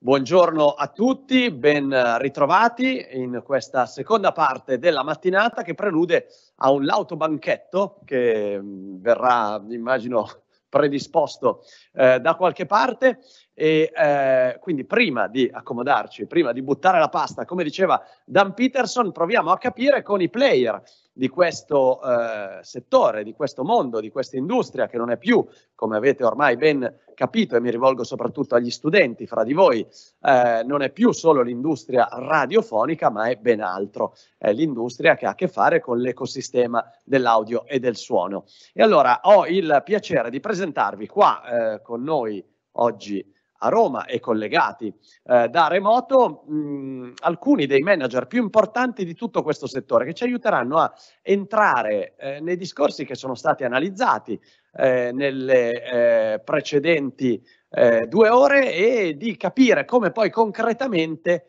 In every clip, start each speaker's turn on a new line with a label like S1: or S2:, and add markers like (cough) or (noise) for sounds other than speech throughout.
S1: Buongiorno a tutti, ben eh, ritrovati in questa seconda parte della mattinata che prelude a un lauto banchetto che mm, verrà, immagino, predisposto eh, da qualche parte e eh, quindi prima di accomodarci, prima di buttare la pasta, come diceva Dan Peterson, proviamo a capire con i player di questo eh, settore, di questo mondo, di questa industria che non è più, come avete ormai ben capito, e mi rivolgo soprattutto agli studenti fra di voi, eh, non è più solo l'industria radiofonica, ma è ben altro, è l'industria che ha a che fare con l'ecosistema dell'audio e del suono. E allora ho il piacere di presentarvi qua eh, con noi oggi a Roma e collegati eh, da remoto mh, alcuni dei manager più importanti di tutto questo settore che ci aiuteranno a entrare eh, nei discorsi che sono stati analizzati eh, nelle eh, precedenti eh, due ore e di capire come poi concretamente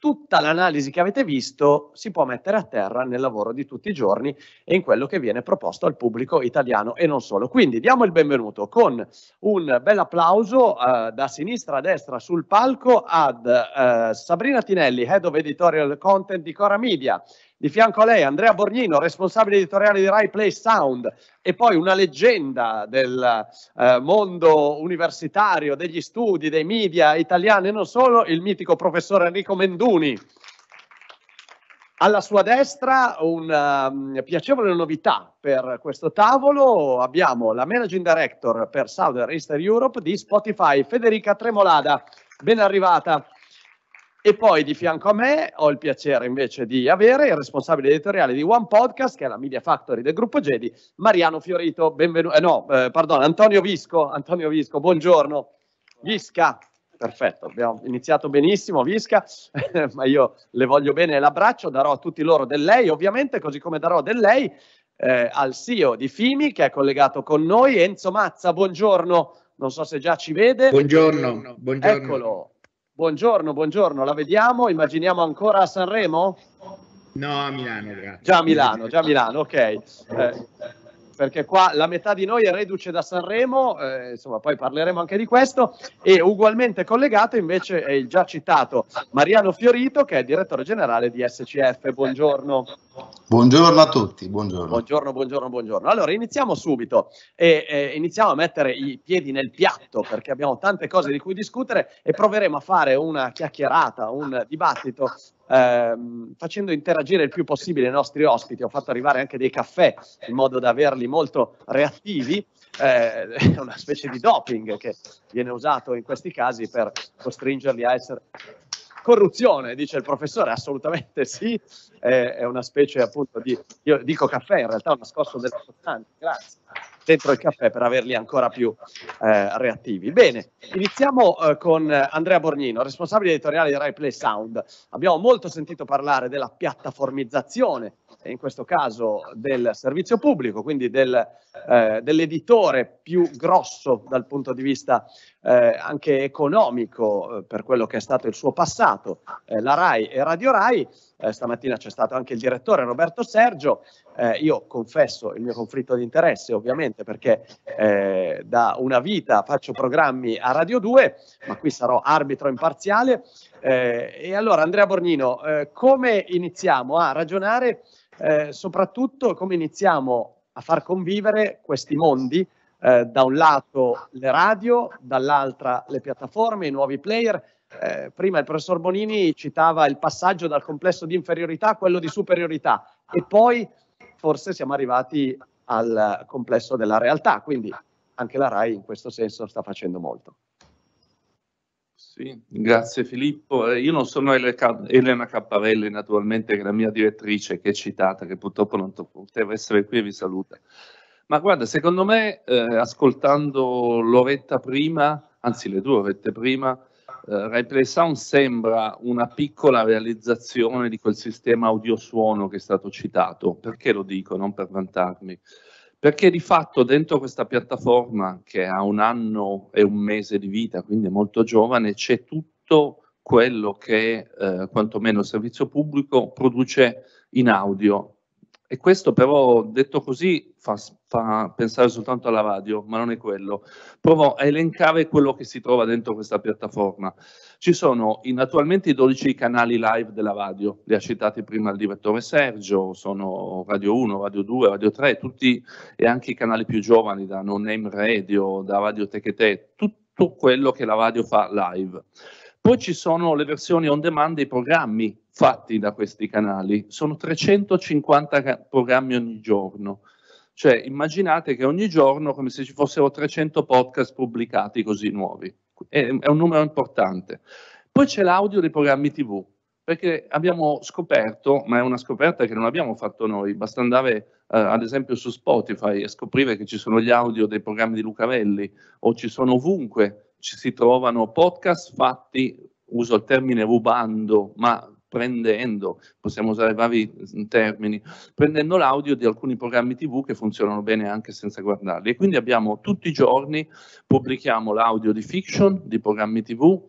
S1: tutta l'analisi che avete visto si può mettere a terra nel lavoro di tutti i giorni e in quello che viene proposto al pubblico italiano e non solo. Quindi diamo il benvenuto con un bel applauso uh, da sinistra a destra sul palco ad uh, Sabrina Tinelli, Head of Editorial Content di Cora Media, di fianco a lei Andrea Borgnino, responsabile editoriale di Rai Play Sound e poi una leggenda del eh, mondo universitario, degli studi, dei media italiani e non solo, il mitico professore Enrico Menduni. Alla sua destra una ehm, piacevole novità per questo tavolo, abbiamo la Managing Director per Southern Eastern Europe di Spotify, Federica Tremolada. Ben arrivata. E poi di fianco a me ho il piacere invece di avere il responsabile editoriale di One Podcast, che è la Media Factory del gruppo Jedi, Mariano Fiorito. Benvenuto, eh, no, eh, pardon, Antonio Visco. Antonio Visco, buongiorno. Visca, perfetto, abbiamo iniziato benissimo, Visca, (laughs) ma io le voglio bene l'abbraccio, darò a tutti loro del lei, ovviamente, così come darò del lei eh, al CEO di Fimi, che è collegato con noi, Enzo Mazza, buongiorno. Non so se già ci vede. Buongiorno, buongiorno. Eccolo, Buongiorno, buongiorno, la vediamo, immaginiamo ancora a Sanremo?
S2: No, a Milano, grazie. Già
S1: a Milano, già a Milano, ok. Eh, perché qua la metà di noi è reduce da Sanremo, eh, insomma poi parleremo anche di questo, e ugualmente collegato invece è il già citato Mariano Fiorito che è direttore generale di SCF. Buongiorno.
S3: Buongiorno a tutti, buongiorno.
S1: Buongiorno, buongiorno, buongiorno. Allora iniziamo subito e eh, iniziamo a mettere i piedi nel piatto perché abbiamo tante cose di cui discutere e proveremo a fare una chiacchierata, un dibattito ehm, facendo interagire il più possibile i nostri ospiti. Ho fatto arrivare anche dei caffè in modo da averli molto reattivi. Eh, è eh, una specie di doping che viene usato in questi casi per costringerli a essere Corruzione, dice il professore, assolutamente sì, è, è una specie appunto di, io dico caffè, in realtà ho nascosto delle sostanze, grazie, dentro il caffè per averli ancora più eh, reattivi. Bene, iniziamo eh, con Andrea Bornino, responsabile editoriale di Rai Play Sound. Abbiamo molto sentito parlare della piattaformizzazione, in questo caso del servizio pubblico, quindi del, eh, dell'editore più grosso dal punto di vista eh, anche economico eh, per quello che è stato il suo passato, eh, la RAI e Radio RAI. Eh, stamattina c'è stato anche il direttore Roberto Sergio. Eh, io confesso il mio conflitto di interesse, ovviamente, perché eh, da una vita faccio programmi a Radio 2, ma qui sarò arbitro imparziale. e allora, Andrea Bornino, come iniziamo a ragionare? soprattutto come iniziamo a far convivere questi mondi eh, da un lato le radio, dall'altra le piattaforme, i nuovi player. Eh, prima il professor Bonini citava il passaggio dal complesso di inferiorità a quello di superiorità e poi forse siamo arrivati al complesso della realtà, quindi anche la RAI in questo senso sta facendo molto.
S4: Sì, grazie Filippo. Eh, io non sono Elena Cappavelli, naturalmente, che è la mia direttrice che è citata, che purtroppo non poteva essere qui e vi saluta. Ma guarda, secondo me, eh, ascoltando l'oretta prima, anzi le due orette prima, eh, Replay Sound sembra una piccola realizzazione di quel sistema audio-suono che è stato citato. Perché lo dico? Non per vantarmi. Perché di fatto dentro questa piattaforma, che ha un anno e un mese di vita, quindi è molto giovane, c'è tutto quello che eh, quantomeno il servizio pubblico produce in audio e questo però, detto così, fa, fa, pensare soltanto alla radio, ma non è quello. Provo a elencare quello che si trova dentro questa piattaforma. Ci sono in, attualmente i 12 canali live della radio, li ha citati prima il direttore Sergio, sono Radio 1, Radio 2, Radio 3, tutti, e anche i canali più giovani, da Non Name Radio, da Radio Techete, tutto quello che la radio fa live. Poi ci sono le versioni on demand dei programmi fatti da questi canali. Sono 350 programmi ogni giorno. Cioè, immaginate che ogni giorno come se ci fossero 300 podcast pubblicati così nuovi. È, è un numero importante. Poi c'è l'audio dei programmi TV, perché abbiamo scoperto, ma è una scoperta che non abbiamo fatto noi, basta andare eh, ad esempio su Spotify e scoprire che ci sono gli audio dei programmi di Lucarelli o ci sono ovunque, ci si trovano podcast fatti, uso il termine rubando, ma prendendo, possiamo usare vari mm, termini, prendendo l'audio di alcuni programmi TV che funzionano bene anche senza guardarli. E quindi abbiamo tutti i giorni, pubblichiamo l'audio di fiction, di programmi TV,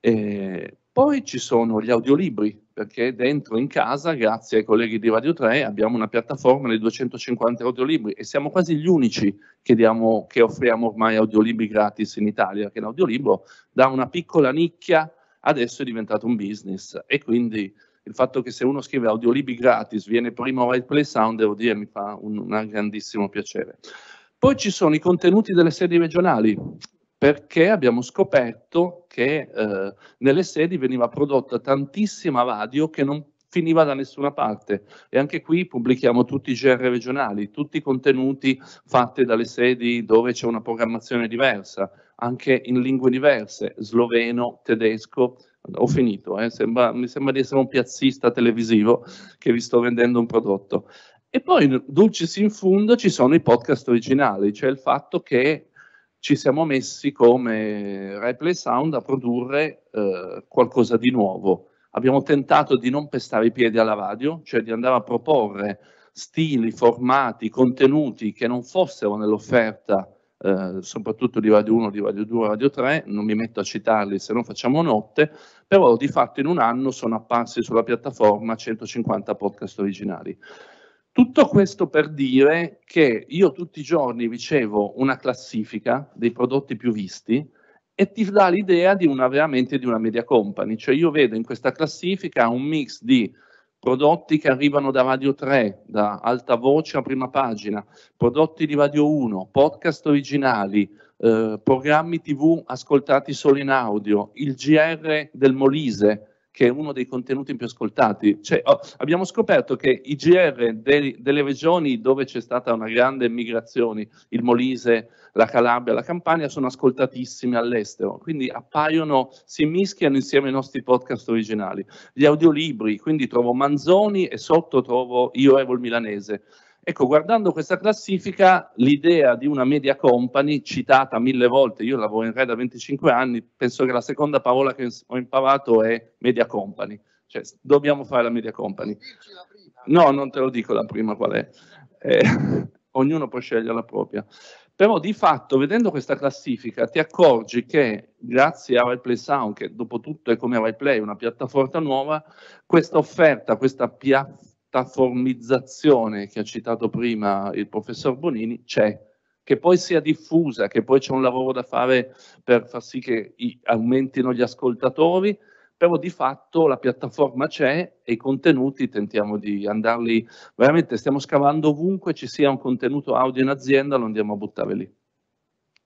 S4: eh, poi ci sono gli audiolibri, perché dentro in casa, grazie ai colleghi di Radio 3, abbiamo una piattaforma di 250 audiolibri e siamo quasi gli unici che, diamo, che offriamo ormai audiolibri gratis in Italia, perché l'audiolibro dà una piccola nicchia adesso è diventato un business e quindi il fatto che se uno scrive audiolibri gratis viene primo Right Play Sound, devo dire, mi fa un, un grandissimo piacere. Poi ci sono i contenuti delle sedi regionali, perché abbiamo scoperto che eh, nelle sedi veniva prodotta tantissima radio che non finiva da nessuna parte e anche qui pubblichiamo tutti i GR regionali, tutti i contenuti fatti dalle sedi dove c'è una programmazione diversa anche in lingue diverse, sloveno, tedesco. Ho finito, eh? sembra, mi sembra di essere un piazzista televisivo che vi sto vendendo un prodotto. E poi, dulcis in fundo, ci sono i podcast originali, cioè il fatto che ci siamo messi come Replay Sound a produrre eh, qualcosa di nuovo. Abbiamo tentato di non pestare i piedi alla radio, cioè di andare a proporre stili, formati, contenuti che non fossero nell'offerta eh, soprattutto di Radio 1, di Radio 2, Radio 3, non mi metto a citarli se non facciamo notte, però di fatto in un anno sono apparsi sulla piattaforma 150 podcast originali. Tutto questo per dire che io tutti i giorni ricevo una classifica dei prodotti più visti e ti dà l'idea di una veramente di una media company, cioè io vedo in questa classifica un mix di prodotti che arrivano da Radio 3, da alta voce a prima pagina, prodotti di Radio 1, podcast originali, eh, programmi TV ascoltati solo in audio, il GR del Molise, che è uno dei contenuti più ascoltati. Cioè, oh, abbiamo scoperto che i GR de, delle regioni dove c'è stata una grande migrazione, il Molise, la Calabria, la Campania, sono ascoltatissimi all'estero, quindi appaiono, si mischiano insieme ai nostri podcast originali. Gli audiolibri, quindi trovo Manzoni e sotto trovo Io Evo il Milanese. Ecco, guardando questa classifica, l'idea di una media company, citata mille volte, io lavoro in Rai da 25 anni, penso che la seconda parola che ho imparato è media company, cioè dobbiamo fare la media company. No, non te lo dico la prima qual è, eh, (laughs) ognuno può scegliere la propria. Però di fatto, vedendo questa classifica, ti accorgi che grazie a RaiPlay Sound, che dopo tutto è come RaiPlay, una piattaforma nuova, questa offerta, questa piattaforma, piattaformizzazione che ha citato prima il professor Bonini c'è, che poi sia diffusa, che poi c'è un lavoro da fare per far sì che aumentino gli ascoltatori, però di fatto la piattaforma c'è e i contenuti tentiamo di andarli, veramente stiamo scavando ovunque ci sia un contenuto audio in azienda, lo andiamo a buttare lì.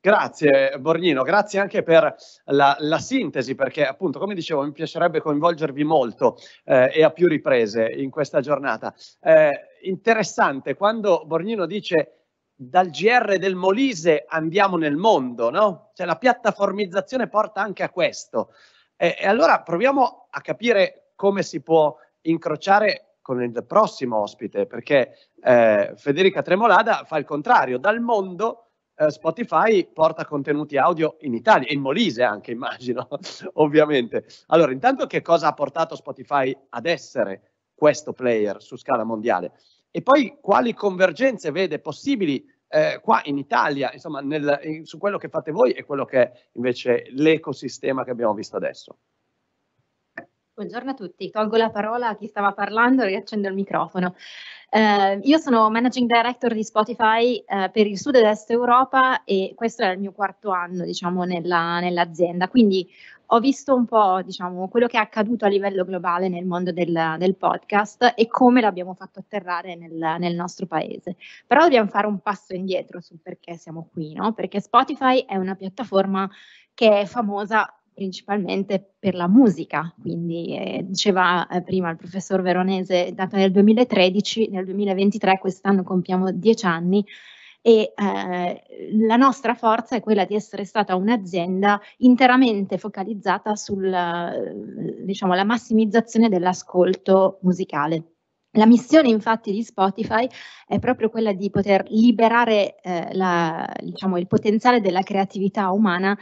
S1: Grazie Borgnino, grazie anche per la, la, sintesi perché appunto come dicevo mi piacerebbe coinvolgervi molto eh, e a più riprese in questa giornata. Eh, interessante quando Borgnino dice dal GR del Molise andiamo nel mondo, no? Cioè la piattaformizzazione porta anche a questo. Eh, e allora proviamo a capire come si può incrociare con il prossimo ospite perché eh, Federica Tremolada fa il contrario, dal mondo eh, Spotify porta contenuti audio in Italia, e in Molise anche (laughs) immagino, ovviamente. Allora, intanto che cosa ha portato Spotify ad essere questo player su scala mondiale? E poi quali convergenze vede possibili eh, qua in Italia, insomma, nel, in, su quello che fate voi e quello che è invece l'ecosistema che abbiamo visto adesso?
S5: Buongiorno a tutti, tolgo la parola a chi stava parlando e riaccendo il microfono. Eh, io sono Managing Director di Spotify eh, per il Sud ed Est Europa e questo è il mio quarto anno diciamo, nella, nell'azienda, quindi ho visto un po' diciamo, quello che è accaduto a livello globale nel mondo del, del podcast e come l'abbiamo fatto atterrare nel, nel, nostro paese. Però dobbiamo fare un passo indietro sul perché siamo qui, no? perché Spotify è una piattaforma che è famosa principalmente per la musica, quindi eh, diceva eh, prima il professor Veronese, data nel 2013, nel 2023 quest'anno compiamo dieci anni e eh, la nostra forza è quella di essere stata un'azienda interamente focalizzata sulla eh, diciamo, la massimizzazione dell'ascolto musicale. La missione infatti di Spotify è proprio quella di poter liberare eh, la, diciamo, il potenziale della creatività umana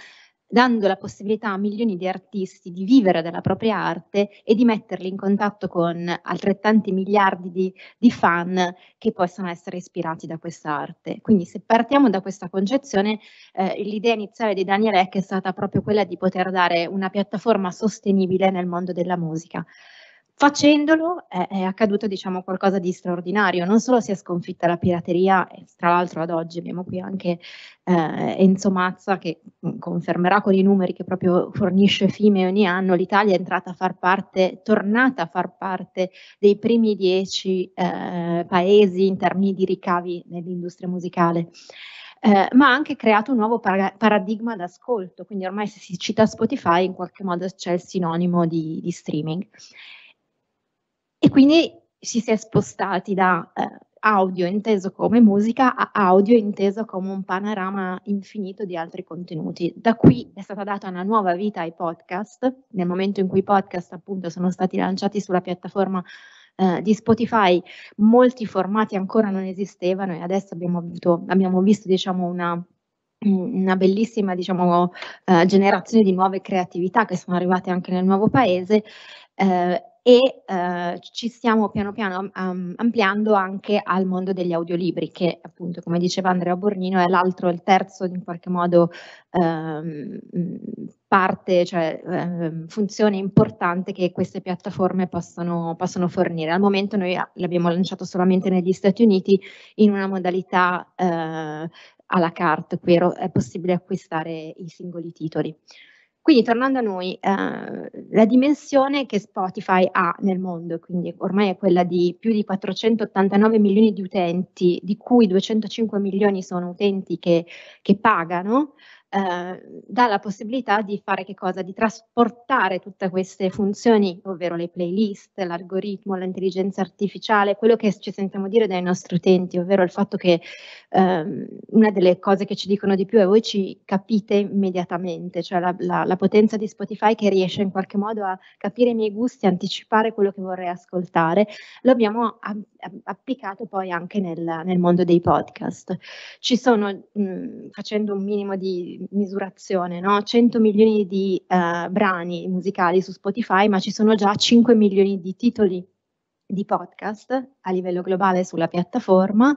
S5: dando la possibilità a milioni di artisti di vivere della propria arte e di metterli in contatto con altrettanti miliardi di, di fan che possono essere ispirati da questa arte. Quindi se partiamo da questa concezione, eh, l'idea iniziale di Daniele è è stata proprio quella di poter dare una piattaforma sostenibile nel mondo della musica. Facendolo è, è accaduto diciamo, qualcosa di straordinario, non solo si è sconfitta la pirateria, tra l'altro ad oggi abbiamo qui anche eh, Enzo Mazza che mm, confermerà con i numeri che proprio fornisce FIME ogni anno, l'Italia è entrata a far parte, tornata a far parte dei primi dieci eh, paesi in termini di ricavi nell'industria musicale. Eh, ma ha anche creato un nuovo para- paradigma d'ascolto, quindi ormai se si cita Spotify in qualche modo c'è il sinonimo di, di streaming. E quindi ci si è spostati da eh, audio inteso come musica a audio inteso come un panorama infinito di altri contenuti. Da qui è stata data una nuova vita ai podcast, nel momento in cui i podcast appunto sono stati lanciati sulla piattaforma eh, di Spotify, molti formati ancora non esistevano e adesso abbiamo, avuto, abbiamo visto diciamo una una bellissima diciamo, eh, generazione di nuove creatività che sono arrivate anche nel nuovo paese eh, e eh, ci stiamo piano piano um, ampliando anche al mondo degli audiolibri che appunto come diceva Andrea Bornino è l'altro, il terzo in qualche modo um, parte, cioè um, funzione importante che queste piattaforme possono, possono fornire. Al momento noi l'abbiamo lanciato solamente negli Stati Uniti in una modalità uh, à la carte, ovvero è possibile acquistare i singoli titoli. Quindi tornando a noi, eh, la dimensione che Spotify ha nel mondo, quindi ormai è quella di più di 489 milioni di utenti, di cui 205 milioni sono utenti che, che pagano, eh, dà la possibilità di fare che cosa? Di trasportare tutte queste funzioni, ovvero le playlist, l'algoritmo, l'intelligenza artificiale, quello che ci sentiamo dire dai nostri utenti, ovvero il fatto che ehm, una delle cose che ci dicono di più è voi ci capite immediatamente, cioè la, la, la potenza di Spotify che riesce in qualche modo a capire i miei gusti, anticipare quello che vorrei ascoltare, l'abbiamo a, a, applicato poi anche nel, nel, mondo dei podcast. Ci sono, mh, facendo un minimo di, misurazione, no? 100 milioni di eh, brani musicali su Spotify, ma ci sono già 5 milioni di titoli di podcast a livello globale sulla piattaforma.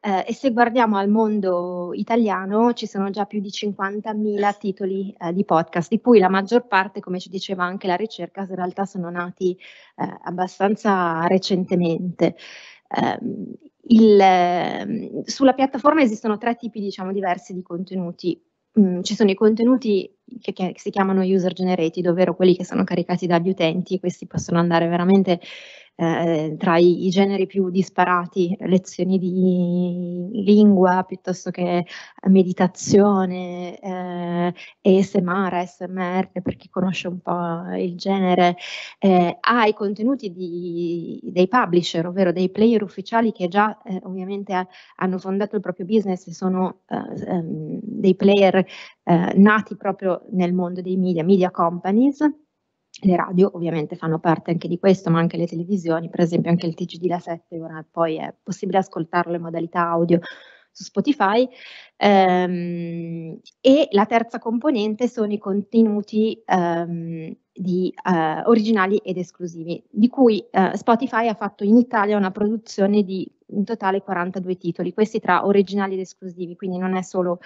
S5: Eh, e se guardiamo al mondo italiano ci sono già più di 50.000 titoli eh, di podcast, di cui la maggior parte, come ci diceva anche la ricerca, in realtà sono nati eh, abbastanza recentemente. Ehm, il, ehm, sulla piattaforma esistono tre tipi diciamo, diversi di contenuti. Mm, ci sono i contenuti che, che, si chiamano user generated, ovvero quelli che sono caricati dagli utenti, questi possono andare veramente eh, tra i, i, generi più disparati, lezioni di lingua piuttosto che meditazione, eh, ESMR, SMR per chi conosce un po' il genere, eh, ai contenuti di, dei publisher, ovvero dei player ufficiali che già eh, ovviamente hanno fondato il proprio business e sono eh, ehm, dei player eh, nati proprio nel mondo dei media, media companies le radio ovviamente fanno parte anche di questo, ma anche le televisioni, per esempio anche il TG di La 7 ora poi è possibile ascoltarlo in modalità audio su Spotify. Ehm, e la terza componente sono i contenuti ehm, di, eh, originali ed esclusivi, di cui eh, Spotify ha fatto in Italia una produzione di in totale 42 titoli, questi tra originali ed esclusivi, quindi non è solo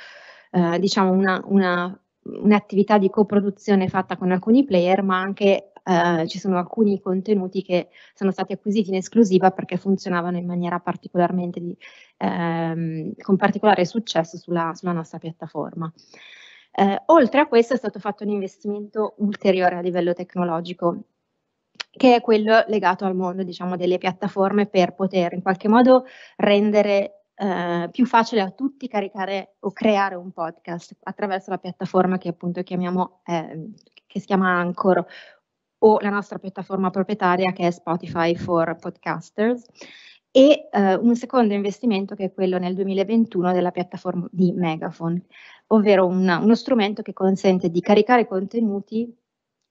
S5: eh, diciamo una, una un'attività di coproduzione fatta con alcuni player, ma anche eh, ci sono alcuni contenuti che sono stati acquisiti in esclusiva perché funzionavano in maniera particolarmente di, ehm, con particolare successo sulla, sulla nostra piattaforma. Eh, oltre a questo è stato fatto un investimento ulteriore a livello tecnologico che è quello legato al mondo diciamo, delle piattaforme per poter in qualche modo rendere eh, più facile a tutti caricare o creare un podcast attraverso la piattaforma che appunto chiamiamo, eh, che si chiama Anchor o la nostra piattaforma proprietaria che è Spotify for Podcasters e eh, un secondo investimento che è quello nel 2021 della piattaforma di Megaphone, ovvero una, uno strumento che consente di caricare contenuti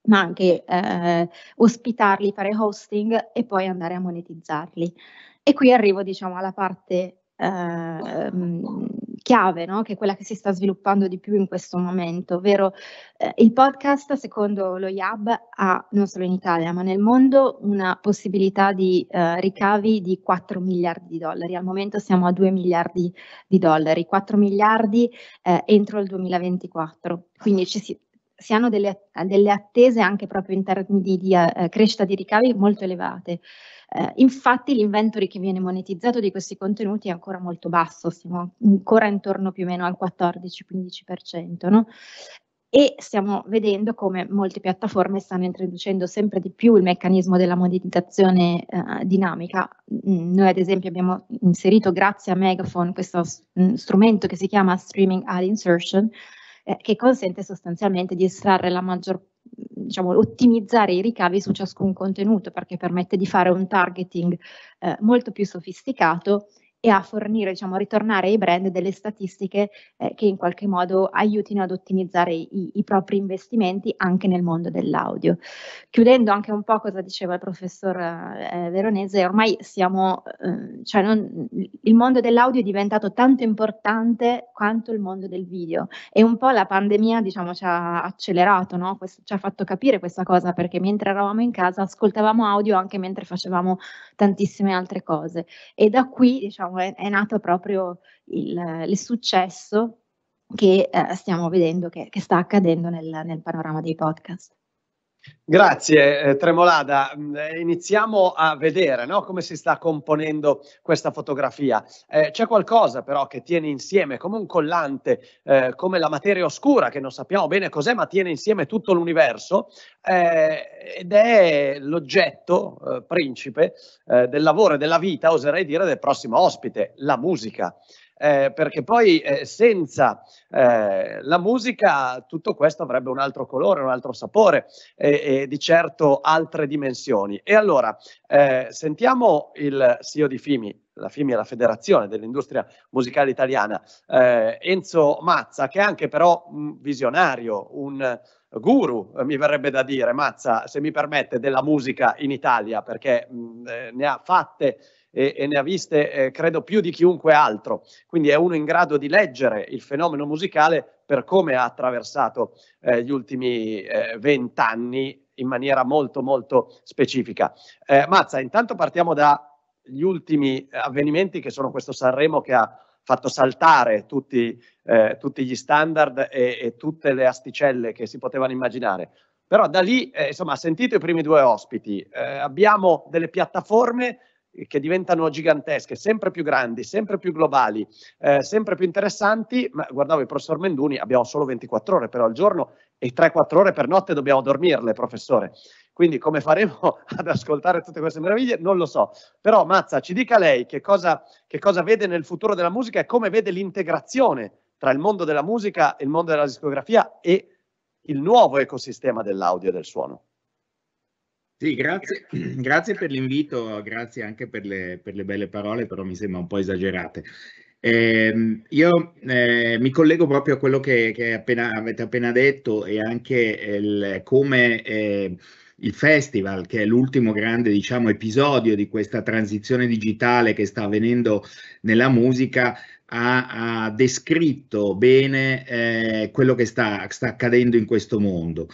S5: ma anche eh, ospitarli, fare hosting e poi andare a monetizzarli. E qui arrivo diciamo alla parte eh, mm, chiave, no? che è quella che si sta sviluppando di più in questo momento, ovvero eh, il podcast secondo lo IAB ha non solo in Italia ma nel mondo una possibilità di eh, ricavi di 4 miliardi di dollari, al momento siamo a 2 miliardi di dollari, 4 miliardi eh, entro il 2024, quindi ci si, si hanno delle, delle, attese anche proprio in termini di, di uh, crescita di ricavi molto elevate. Uh, infatti l'inventory che viene monetizzato di questi contenuti è ancora molto basso, siamo ancora intorno più o meno al 14-15%, no? e stiamo vedendo come molte piattaforme stanno introducendo sempre di più il meccanismo della monetizzazione eh, dinamica. Mm, noi ad esempio abbiamo inserito grazie a Megaphone questo mm, strumento che si chiama Streaming Ad Insertion, eh, che consente sostanzialmente di estrarre la maggior diciamo, ottimizzare i ricavi su ciascun contenuto perché permette di fare un targeting eh, molto più sofisticato e a fornire, diciamo, a ritornare ai brand delle statistiche eh, che in qualche modo aiutino ad ottimizzare i, i, propri investimenti anche nel mondo dell'audio. Chiudendo anche un po' cosa diceva il professor eh, Veronese, ormai siamo, eh, cioè non, il mondo dell'audio è diventato tanto importante quanto il mondo del video e un po' la pandemia diciamo, ci ha accelerato, no? questo, ci ha fatto capire questa cosa perché mentre eravamo in casa ascoltavamo audio anche mentre facevamo tantissime altre cose e da qui diciamo è, è nato proprio il, il successo che eh, stiamo vedendo, che, che sta accadendo nel, nel panorama dei podcast.
S1: Grazie eh, Tremolada, mm, eh, iniziamo a vedere no, come si sta componendo questa fotografia. Eh, c'è qualcosa però che tiene insieme come un collante, eh, come la materia oscura che non sappiamo bene cos'è ma tiene insieme tutto l'universo eh, ed è l'oggetto principe del lavoro e della vita, oserei dire, del prossimo ospite, la musica eh, perché poi eh, senza eh, la musica tutto questo avrebbe un altro colore, un altro sapore e, e di certo altre dimensioni. E allora eh, sentiamo il CEO di Fimi, la FIMI è la federazione dell'industria musicale italiana, eh, Enzo Mazza, che è anche però un visionario, un guru, mi verrebbe da dire, Mazza, se mi permette, della musica in Italia, perché mh, mm, eh, ne ha fatte e, e ne ha viste eh, credo più di chiunque altro, quindi è uno in grado di leggere il fenomeno musicale per come ha attraversato eh, gli ultimi eh, vent'anni eh, in maniera molto molto specifica. Eh, Mazza, intanto partiamo dagli ultimi avvenimenti che sono questo Sanremo che ha fatto saltare tutti, eh, tutti gli standard e, e tutte le asticelle che si potevano immaginare. Però da lì, eh, insomma, sentito i primi due ospiti, eh, abbiamo delle piattaforme che diventano gigantesche, sempre più grandi, sempre più globali, eh, sempre più interessanti, ma guardavo il professor Menduni, abbiamo solo 24 ore però al giorno e 3-4 ore per notte dobbiamo dormirle, professore. Quindi come faremo (laughs) ad ascoltare tutte queste meraviglie? Non lo so. Però Mazza, ci dica lei che cosa, che cosa vede nel futuro della musica e come vede l'integrazione tra il mondo della musica, il mondo della discografia e il nuovo ecosistema dell'audio e del suono.
S2: Sì, grazie, (clears throat) grazie per l'invito, grazie anche per le, per le, belle parole, però mi sembra un po' esagerate. Eh, io eh, mi collego proprio a quello che, che appena, avete appena detto e anche il, come eh, il festival, che è l'ultimo grande diciamo, episodio di questa transizione digitale che sta avvenendo nella musica, ha, ha descritto bene eh, quello che sta, sta, accadendo in questo mondo.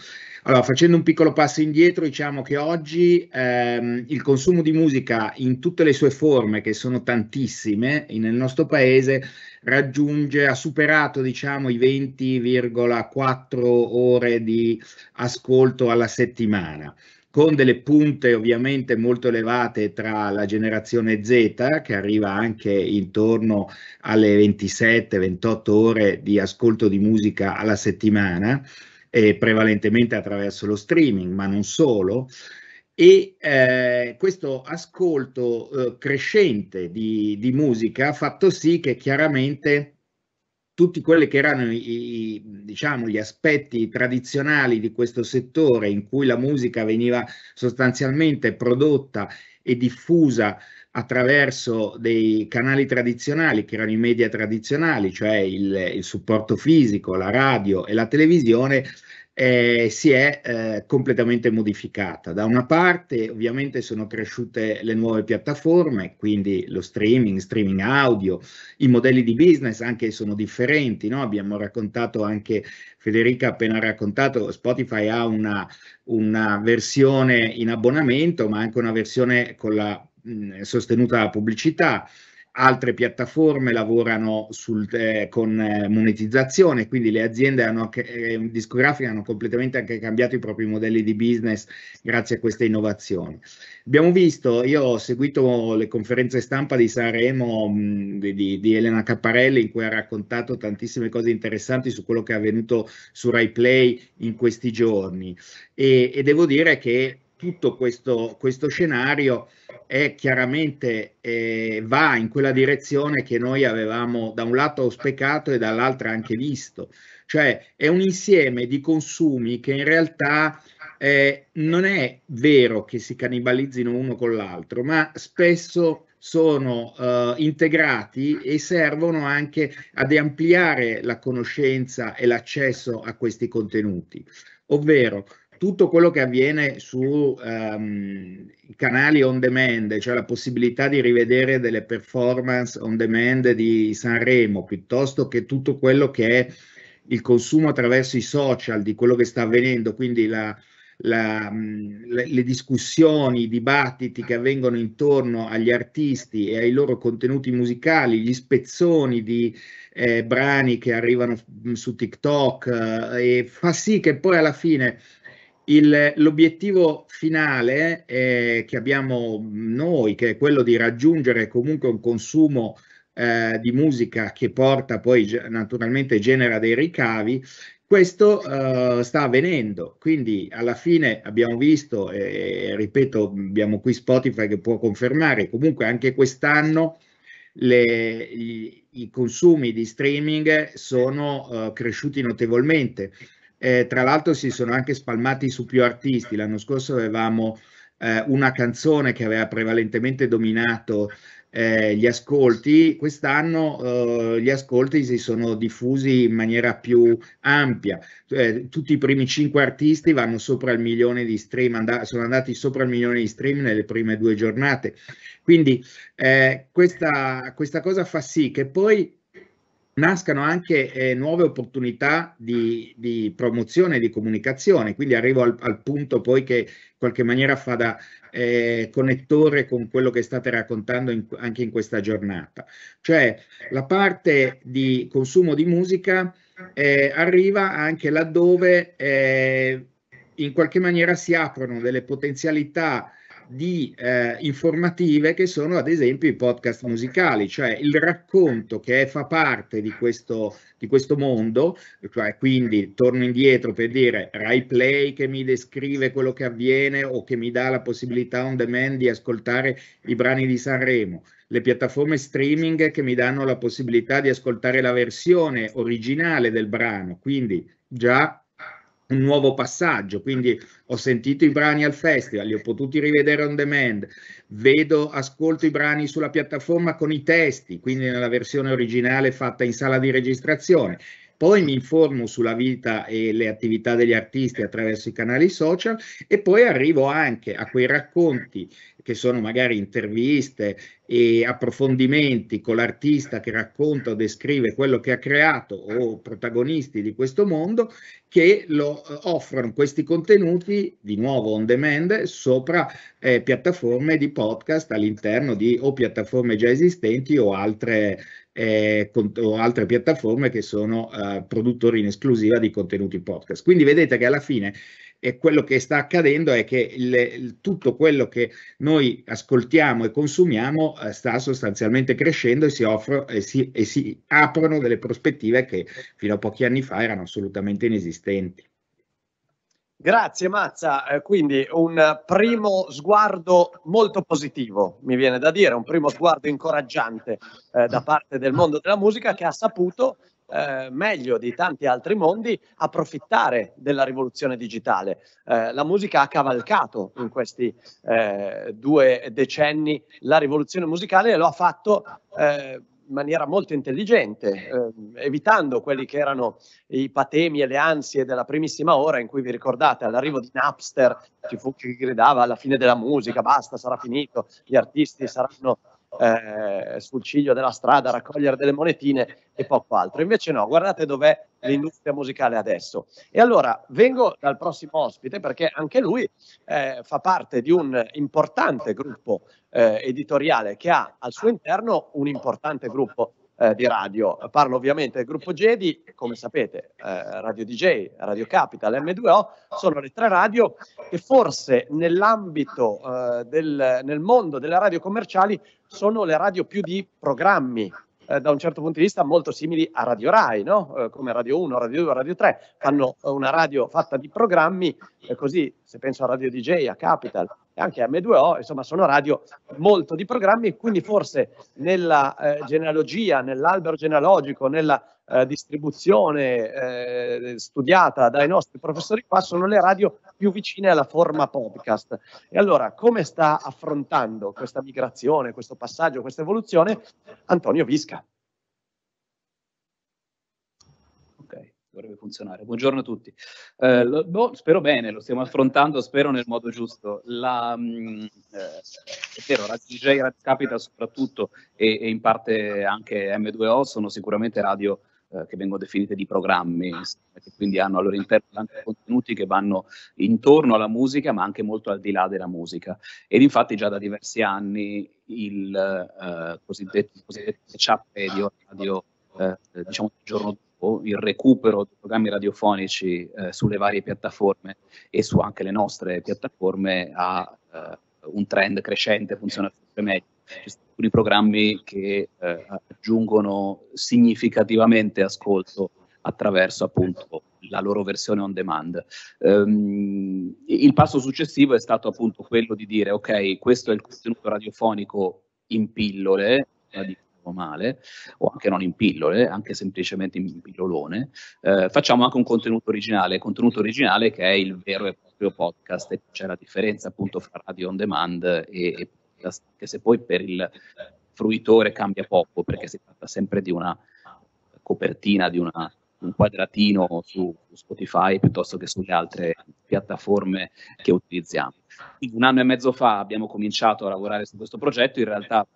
S2: Allora, facendo un piccolo passo indietro, diciamo che oggi ehm, il consumo di musica in tutte le sue forme, che sono tantissime nel nostro paese, raggiunge, ha superato diciamo i 20,4 ore di ascolto alla settimana con delle punte ovviamente molto elevate tra la generazione Z, che arriva anche intorno alle 27-28 ore di ascolto di musica alla settimana, eh, prevalentemente attraverso lo streaming, ma non solo, e eh, questo ascolto eh, crescente di, di musica ha fatto sì che chiaramente tutti quelli che erano i, i, diciamo, gli aspetti tradizionali di questo settore in cui la musica veniva sostanzialmente prodotta e diffusa attraverso dei canali tradizionali che erano i media tradizionali, cioè il, il supporto fisico, la radio e la televisione, eh, si è eh, completamente modificata. Da una parte ovviamente sono cresciute le nuove piattaforme, quindi lo streaming, streaming audio, i modelli di business anche sono differenti, no? abbiamo raccontato anche, Federica ha appena raccontato, Spotify ha una, una versione in abbonamento ma anche una versione con la mh, sostenuta pubblicità altre piattaforme lavorano sul, eh, con eh, monetizzazione, quindi le aziende hanno, eh, discografiche hanno completamente anche cambiato i propri modelli di business grazie a queste innovazioni. Abbiamo visto, io ho seguito le conferenze stampa di Sanremo mh, di, di, Elena Capparelli in cui ha raccontato tantissime cose interessanti su quello che è avvenuto su RaiPlay in questi giorni e, e devo dire che tutto questo, questo scenario è chiaramente eh, va in quella direzione che noi avevamo da un lato auspicato e dall'altra anche visto, cioè è un insieme di consumi che in realtà eh, non è vero che si cannibalizzino uno con l'altro, ma spesso sono eh, integrati e servono anche ad ampliare la conoscenza e l'accesso a questi contenuti, ovvero tutto quello che avviene sui ehm, um, canali on demand, cioè la possibilità di rivedere delle performance on demand di Sanremo, piuttosto che tutto quello che è il consumo attraverso i social di quello che sta avvenendo, quindi la, la, mm, le, le discussioni, i dibattiti che avvengono intorno agli artisti e ai loro contenuti musicali, gli spezzoni di eh, brani che arrivano mm, su TikTok eh, e fa sì che poi alla fine il, l'obiettivo finale eh, che abbiamo noi, che è quello di raggiungere comunque un consumo eh, di musica che porta poi naturalmente genera dei ricavi, questo uh, sta avvenendo, quindi alla fine abbiamo visto, e eh, ripeto, abbiamo qui Spotify che può confermare, comunque anche quest'anno le, i, i, consumi di streaming sono uh, cresciuti notevolmente eh, tra l'altro si sono anche spalmati su più artisti. L'anno scorso avevamo eh, una canzone che aveva prevalentemente dominato eh, gli ascolti, quest'anno eh, gli ascolti si sono diffusi in maniera più ampia, eh, tutti i primi cinque artisti vanno sopra il milione di stream, and- sono andati sopra il milione di stream nelle prime due giornate, quindi eh, questa, questa cosa fa sì che poi nascano anche eh, nuove opportunità di, di promozione e di comunicazione. Quindi arrivo al, al, punto poi che in qualche maniera fa da eh, connettore con quello che state raccontando in, anche in questa giornata. Cioè la parte di consumo di musica eh, arriva anche laddove eh, in qualche maniera si aprono delle potenzialità di eh, informative che sono ad esempio i podcast musicali, cioè il racconto che fa parte di questo, di questo mondo, cioè quindi torno indietro per dire Rai Play che mi descrive quello che avviene o che mi dà la possibilità on demand di ascoltare i brani di Sanremo, le piattaforme streaming che mi danno la possibilità di ascoltare la versione originale del brano, quindi già un nuovo passaggio, quindi ho sentito i brani al festival, li ho potuti rivedere on demand, vedo, ascolto i brani sulla piattaforma con i testi, quindi nella versione originale fatta in sala di registrazione. Poi mi informo sulla vita e le attività degli artisti attraverso i canali social e poi arrivo anche a quei racconti che sono magari interviste e approfondimenti con l'artista che racconta o descrive quello che ha creato o protagonisti di questo mondo che lo eh, offrono questi contenuti di nuovo on demand sopra eh, piattaforme di podcast all'interno di o piattaforme già esistenti o altre, eh, con, o altre piattaforme che sono eh, produttori in esclusiva di contenuti podcast. Quindi vedete che alla fine e quello che sta accadendo è che le, tutto quello che noi ascoltiamo e consumiamo eh, sta sostanzialmente crescendo e si, offro, e, si, e si aprono delle prospettive che fino a pochi anni fa erano assolutamente inesistenti.
S1: Grazie Mazza, eh, quindi un primo sguardo molto positivo, mi viene da dire, un primo sguardo incoraggiante eh, da parte del mondo della musica che ha saputo eh, meglio di tanti altri mondi approfittare della rivoluzione digitale. Eh, la musica ha cavalcato in questi eh, due decenni la rivoluzione musicale e lo ha fatto eh, in maniera molto intelligente, eh, evitando quelli che erano i patemi e le ansie della primissima ora in cui vi ricordate all'arrivo di Napster ci fu chi gridava alla fine della musica, basta, sarà finito, gli artisti saranno eh, sul ciglio della strada a raccogliere delle monetine e poco altro. Invece no, guardate dov'è eh. l'industria musicale adesso. E allora vengo dal prossimo ospite perché anche lui eh, fa parte di un importante gruppo eh, editoriale che ha al suo interno un importante gruppo eh, di radio. Parlo ovviamente del gruppo Jedi, come sapete, eh, Radio DJ, Radio Capital, M2O, sono le tre radio che forse nell'ambito, eh, del, nel mondo delle radio commerciali, sono le radio più di programmi, eh, da un certo punto di vista molto simili a Radio Rai, no? eh, come Radio 1, Radio 2, Radio 3, fanno una radio fatta di programmi, eh, così se penso a Radio DJ, a Capital, e anche M2O, insomma sono radio molto di programmi, quindi forse nella eh, genealogia, nell'albero genealogico, nella eh, distribuzione eh, studiata dai nostri professori qua sono le radio più vicine alla forma podcast. E allora come sta affrontando questa migrazione, questo passaggio, questa evoluzione Antonio Visca?
S6: dovrebbe funzionare. Buongiorno a tutti. Eh, lo, boh, spero bene, lo stiamo affrontando, spero nel modo giusto. La, mh, mm, eh, è vero, la DJ Red Capita soprattutto e, e, in parte anche M2O sono sicuramente radio eh, che vengono definite di programmi, che quindi hanno al loro interno tanti contenuti che vanno intorno alla musica, ma anche molto al di là della musica. Ed infatti già da diversi anni il eh, cosiddetto, cosiddetto chat radio, radio eh, diciamo, giorno o il recupero di programmi radiofonici eh, sulle varie piattaforme e su anche le nostre piattaforme ha eh, un trend crescente, funziona sempre meglio. Ci sono alcuni programmi che eh, aggiungono significativamente ascolto attraverso appunto la loro versione on demand. Um, il passo successivo è stato appunto quello di dire ok, questo è il contenuto radiofonico in pillole, eh, di male, o anche non in pillole, anche semplicemente in pillolone, eh, facciamo anche un contenuto originale, contenuto originale che è il vero e proprio podcast e c'è la differenza appunto fra radio on demand e, e podcast, che se poi per il fruitore cambia poco perché si tratta sempre di una copertina, di una un quadratino su, Spotify piuttosto che sulle altre piattaforme che utilizziamo. Un anno e mezzo fa abbiamo cominciato a lavorare su questo progetto, in realtà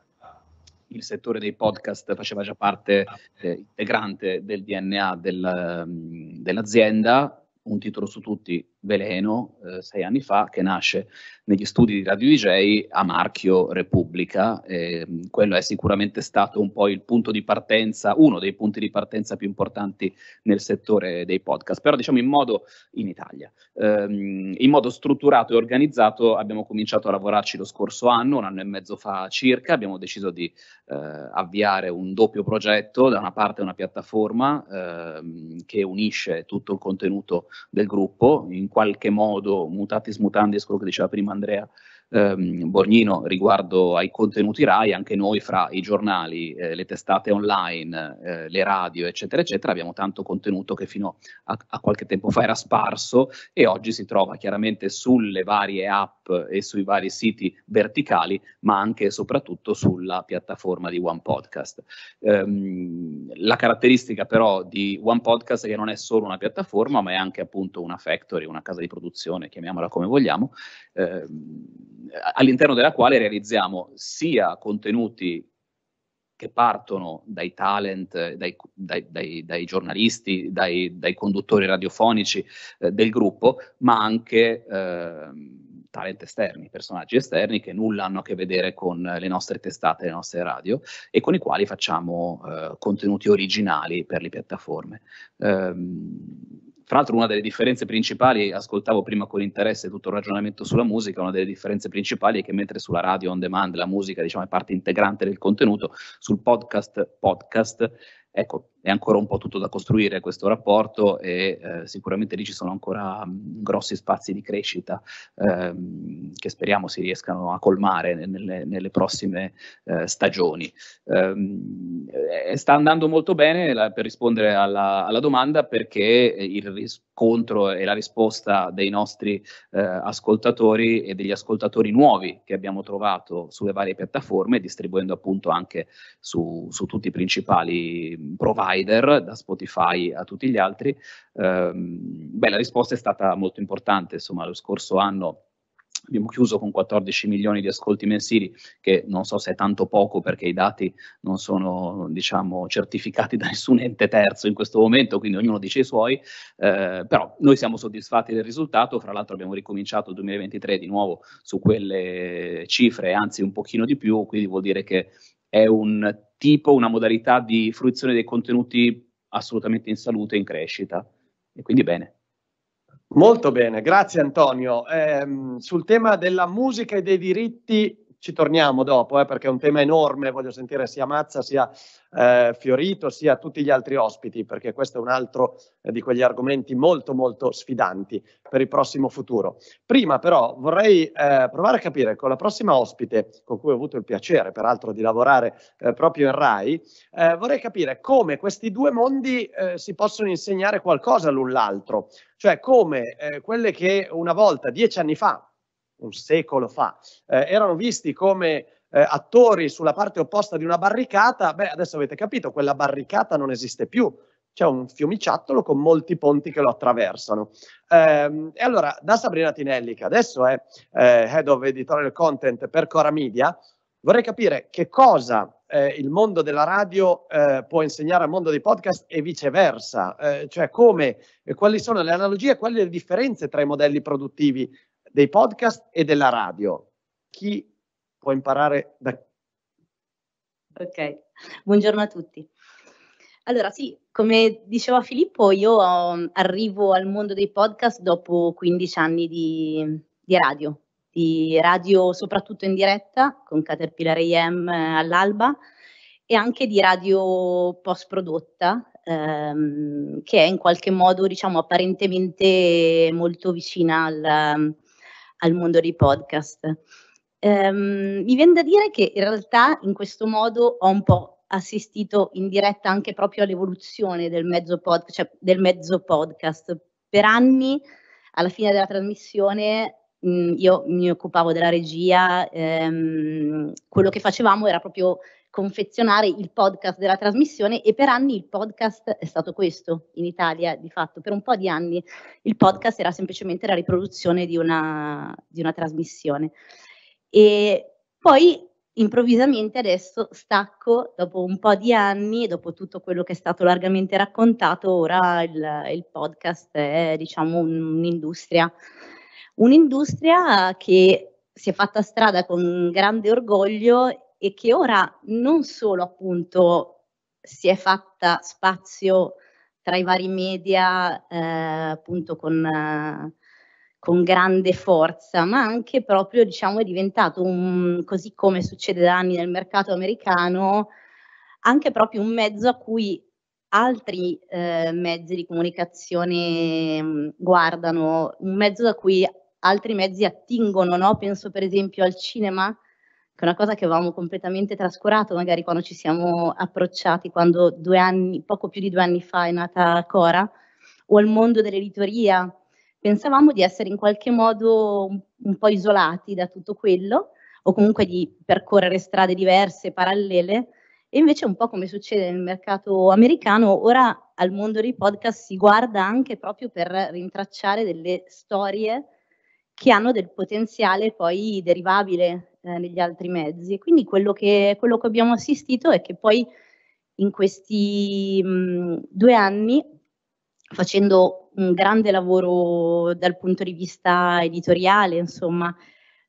S6: il settore dei podcast faceva già parte eh, integrante del DNA del, mm, dell'azienda, un titolo su tutti Veleno, eh, sei anni fa, che nasce negli studi di Radio DJ a Marchio Repubblica. E mm, quello è sicuramente stato un po' il punto di partenza, uno dei punti di partenza più importanti nel settore dei podcast, però diciamo in modo in Italia. Ehm, in modo strutturato e organizzato abbiamo cominciato a lavorarci lo scorso anno, un anno e mezzo fa circa, abbiamo deciso di eh, avviare un doppio progetto, da una parte una piattaforma ehm, che unisce tutto il contenuto del gruppo in in qualche modo, mutatis mutandis, quello che diceva prima Andrea, ehm, Borgnino riguardo ai contenuti RAI, anche noi fra i giornali, eh, le testate online, eh, le radio, eccetera, eccetera, abbiamo tanto contenuto che fino a, a, qualche tempo fa era sparso e oggi si trova chiaramente sulle varie app e sui vari siti verticali, ma anche e soprattutto sulla piattaforma di One Podcast. Ehm, la caratteristica però di One Podcast è che non è solo una piattaforma, ma è anche appunto una factory, una casa di produzione, chiamiamola come vogliamo. Ehm, all'interno della quale realizziamo sia contenuti che partono dai talent, dai, dai, dai, dai giornalisti, dai, conduttori radiofonici eh, del gruppo, ma anche eh, talent esterni, personaggi esterni che nulla hanno a che vedere con le nostre testate, le nostre radio e con i quali facciamo eh, contenuti originali per le piattaforme. Um, fra l'altro una delle differenze principali, ascoltavo prima con interesse tutto il ragionamento sulla musica, una delle differenze principali è che mentre sulla radio on demand la musica diciamo, è parte integrante del contenuto, sul podcast, podcast Ecco, è ancora un po' tutto da costruire questo rapporto e eh, sicuramente lì ci sono ancora mh, mm, grossi spazi di crescita ehm, che speriamo si riescano a colmare nelle, nelle prossime eh, stagioni. Ehm, eh, sta andando molto bene la, per rispondere alla, alla, domanda perché il riscontro e la risposta dei nostri eh, ascoltatori e degli ascoltatori nuovi che abbiamo trovato sulle varie piattaforme, distribuendo appunto anche su, su tutti i principali provider, da Spotify a tutti gli altri, ehm, beh, la risposta è stata molto importante. Insomma, lo scorso anno abbiamo chiuso con 14 milioni di ascolti mensili, che non so se è tanto poco perché i dati non sono diciamo, certificati da nessun ente terzo in questo momento, quindi ognuno dice i suoi, eh, però noi siamo soddisfatti del risultato, fra l'altro abbiamo ricominciato il 2023 di nuovo su quelle cifre, anzi un pochino di più, quindi vuol dire che è un tipo, una modalità di fruizione dei contenuti assolutamente in salute in crescita. E quindi bene.
S1: Molto bene, grazie Antonio. Eh, sul tema della musica e dei diritti ci torniamo dopo, eh, perché è un tema enorme, voglio sentire sia Mazza sia eh, Fiorito, sia tutti gli altri ospiti, perché questo è un altro eh, di quegli argomenti molto molto sfidanti per il prossimo futuro. Prima però vorrei eh, provare a capire con la prossima ospite, con cui ho avuto il piacere peraltro di lavorare eh, proprio in RAI, eh, vorrei capire come questi due mondi si possono insegnare qualcosa l'un l'altro, cioè come quelle che una volta, dieci anni fa, un secolo fa, eh, erano visti come eh, attori sulla parte opposta di una barricata, beh, adesso avete capito, quella barricata non esiste più. C'è un fiumiciattolo con molti ponti che lo attraversano. Eh, e allora, da Sabrina Tinelli, che adesso è eh, Head of Editorial Content per Cora Media, vorrei capire che cosa eh, il mondo della radio eh, può insegnare al mondo dei podcast e viceversa, eh, cioè come, quali sono le analogie e quali le differenze tra i modelli produttivi dei podcast e della radio. Chi può imparare da...
S4: Ok,
S7: buongiorno a tutti. Allora sì, come diceva Filippo, io um, arrivo al mondo dei podcast dopo 15 anni di, di radio, di radio soprattutto in diretta con Caterpillar AM eh, all'alba e anche di radio post prodotta ehm, che è in qualche modo diciamo apparentemente molto vicina al, al mondo dei podcast. Ehm, mi viene da dire che in realtà in questo modo ho un po' assistito in diretta anche proprio all'evoluzione del mezzo, pod, cioè del mezzo podcast. Per anni, alla fine della trasmissione, mh, mm, io mi occupavo della regia, ehm, quello che facevamo era proprio confezionare il podcast della trasmissione e per anni il podcast è stato questo in Italia di fatto, per un po' di anni il podcast era semplicemente la riproduzione di una, di una trasmissione. E poi improvvisamente adesso stacco, dopo un po' di anni, dopo tutto quello che è stato largamente raccontato, ora il, il podcast è diciamo un, un'industria, un'industria che si è fatta strada con grande orgoglio e che ora non solo appunto si è fatta spazio tra i vari media eh, appunto con, eh, con, grande forza, ma anche proprio diciamo è diventato un, così come succede da anni nel mercato americano, anche proprio un mezzo a cui altri eh, mezzi di comunicazione mm, guardano, un mezzo da cui altri mezzi attingono, no? penso per esempio al cinema che è una cosa che avevamo completamente trascurato magari quando ci siamo approcciati, quando due anni, poco più di due anni fa è nata Cora, o al mondo dell'editoria. Pensavamo di essere in qualche modo un, un po' isolati da tutto quello, o comunque di percorrere strade diverse, parallele, e invece un po' come succede nel mercato americano, ora al mondo dei podcast si guarda anche proprio per rintracciare delle storie che hanno del potenziale poi derivabile eh, negli altri mezzi. quindi quello che, quello che, abbiamo assistito è che poi in questi mh, mm, due anni, facendo un grande lavoro dal punto di vista editoriale, insomma,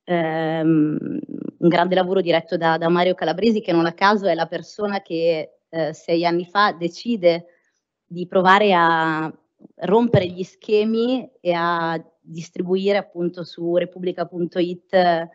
S7: ehm, un grande lavoro diretto da, da, Mario Calabresi, che non a caso è la persona che eh, sei anni fa decide di provare a rompere gli schemi e a distribuire appunto su repubblica.it eh,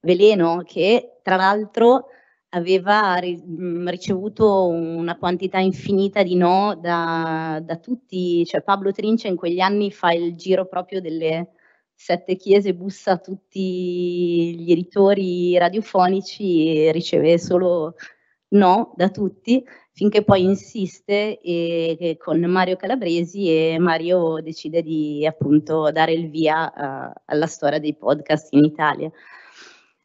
S7: Veleno, che tra l'altro aveva ricevuto una quantità infinita di no da, da tutti, cioè Pablo Trincia in quegli anni fa il giro proprio delle sette chiese, bussa a tutti gli editori radiofonici e riceve solo no da tutti, finché poi insiste e, con Mario Calabresi e Mario decide di appunto dare il via uh, alla storia dei podcast in Italia.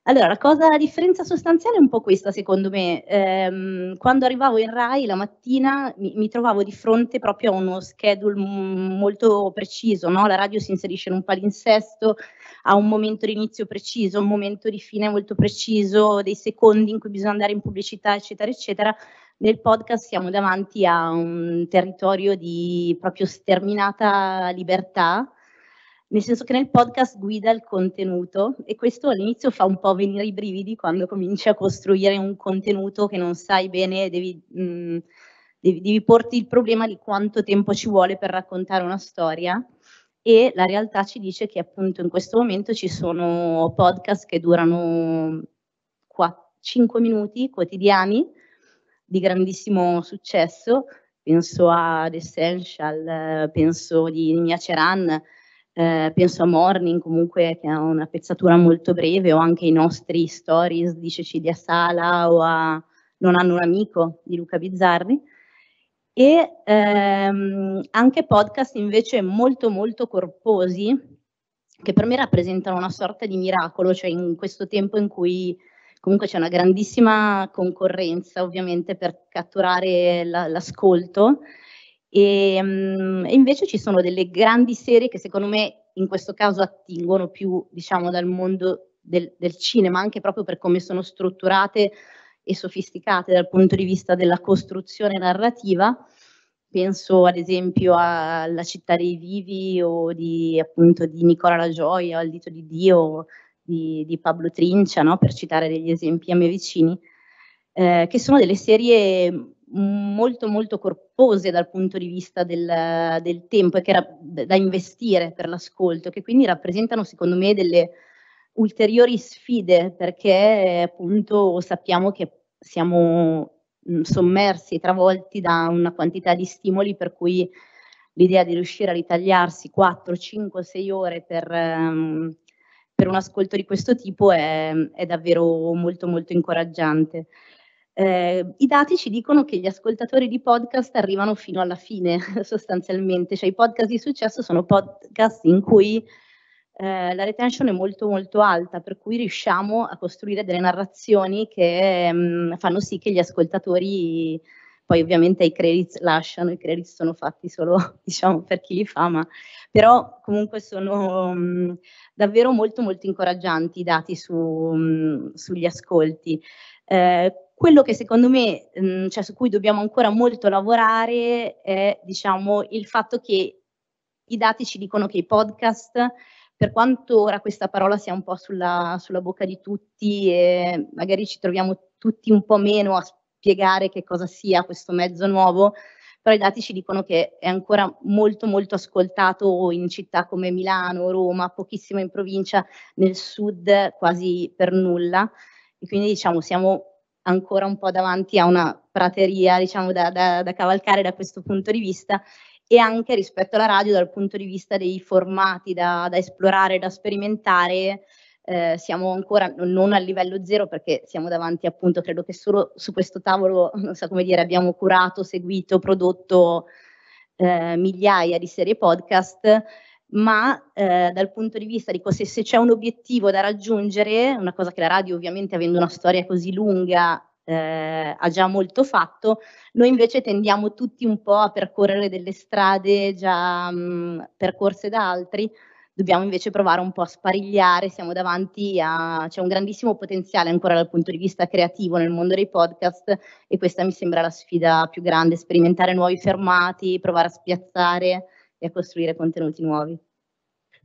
S7: Allora, la cosa, la differenza sostanziale è un po' questa, secondo me. Ehm, quando arrivavo in RAI la mattina mi, mi, trovavo di fronte proprio a uno schedule molto preciso, no? La radio si inserisce in un palinsesto, ha un momento di inizio preciso, un momento di fine molto preciso, dei secondi in cui bisogna andare in pubblicità, eccetera, eccetera. Nel podcast siamo davanti a un territorio di proprio sterminata libertà, nel senso che nel podcast guida il contenuto e questo all'inizio fa un po' venire i brividi quando cominci a costruire un contenuto che non sai bene, devi, mh, mm, devi, devi, porti il problema di quanto tempo ci vuole per raccontare una storia e la realtà ci dice che appunto in questo momento ci sono podcast che durano 4, 5 minuti quotidiani di grandissimo successo, penso ad Essential, penso di Mia Ceran, eh, penso a Morning comunque che ha una pezzatura molto breve o anche i nostri stories di Cecilia Sala o a Non hanno un amico di Luca Bizzardi e ehm, anche podcast invece molto molto corposi che per me rappresentano una sorta di miracolo, cioè in questo tempo in cui comunque c'è una grandissima concorrenza ovviamente per catturare la, l'ascolto Ehm, e, um, invece ci sono delle grandi serie che secondo me in questo caso attingono più diciamo, dal mondo del, del cinema, anche proprio per come sono strutturate e sofisticate dal punto di vista della costruzione narrativa. Penso ad esempio alla città dei vivi o di, appunto, di Nicola La Gioia, al dito di Dio, di, di Pablo Trincia, no? per citare degli esempi a miei vicini, eh, che sono delle serie molto molto corpose dal punto di vista del, del tempo e che era da investire per l'ascolto, che quindi rappresentano secondo me delle ulteriori sfide perché appunto sappiamo che siamo mm, sommersi, e travolti da una quantità di stimoli per cui l'idea di riuscire a ritagliarsi 4, 5, 6 ore per, um, per un ascolto di questo tipo è, è davvero molto molto incoraggiante. Eh, I dati ci dicono che gli ascoltatori di podcast arrivano fino alla fine, (laughs) sostanzialmente, cioè i podcast di successo sono podcast in cui eh, la retention è molto molto alta, per cui riusciamo a costruire delle narrazioni che mh, mm, fanno sì che gli ascoltatori poi ovviamente i credits lasciano, i credits sono fatti solo (laughs) diciamo, per chi li fa, ma però comunque sono mh, mm, davvero molto molto incoraggianti i dati su, mh, mm, sugli ascolti. Eh, quello che secondo me, mh, mm, cioè su cui dobbiamo ancora molto lavorare, è diciamo, il fatto che i dati ci dicono che i podcast, per quanto ora questa parola sia un po' sulla, sulla bocca di tutti e magari ci troviamo tutti un po' meno a spiegare che cosa sia questo mezzo nuovo, però i dati ci dicono che è ancora molto molto ascoltato in città come Milano, Roma, pochissimo in provincia, nel sud quasi per nulla e quindi diciamo siamo ancora un po' davanti a una prateria diciamo, da, da, da cavalcare da questo punto di vista e anche rispetto alla radio dal punto di vista dei formati da, da esplorare, da sperimentare, eh, siamo ancora non a livello zero perché siamo davanti appunto, credo che solo su questo tavolo, non so come dire, abbiamo curato, seguito, prodotto eh, migliaia di serie podcast ma eh, dal punto di vista, di se, se, c'è un obiettivo da raggiungere, una cosa che la radio ovviamente avendo una storia così lunga eh, ha già molto fatto, noi invece tendiamo tutti un po' a percorrere delle strade già mh, mm, percorse da altri, dobbiamo invece provare un po' a sparigliare, siamo davanti a, c'è un grandissimo potenziale ancora dal punto di vista creativo nel mondo dei podcast e questa mi sembra la sfida più grande, sperimentare nuovi fermati, provare a spiazzare e a costruire contenuti nuovi.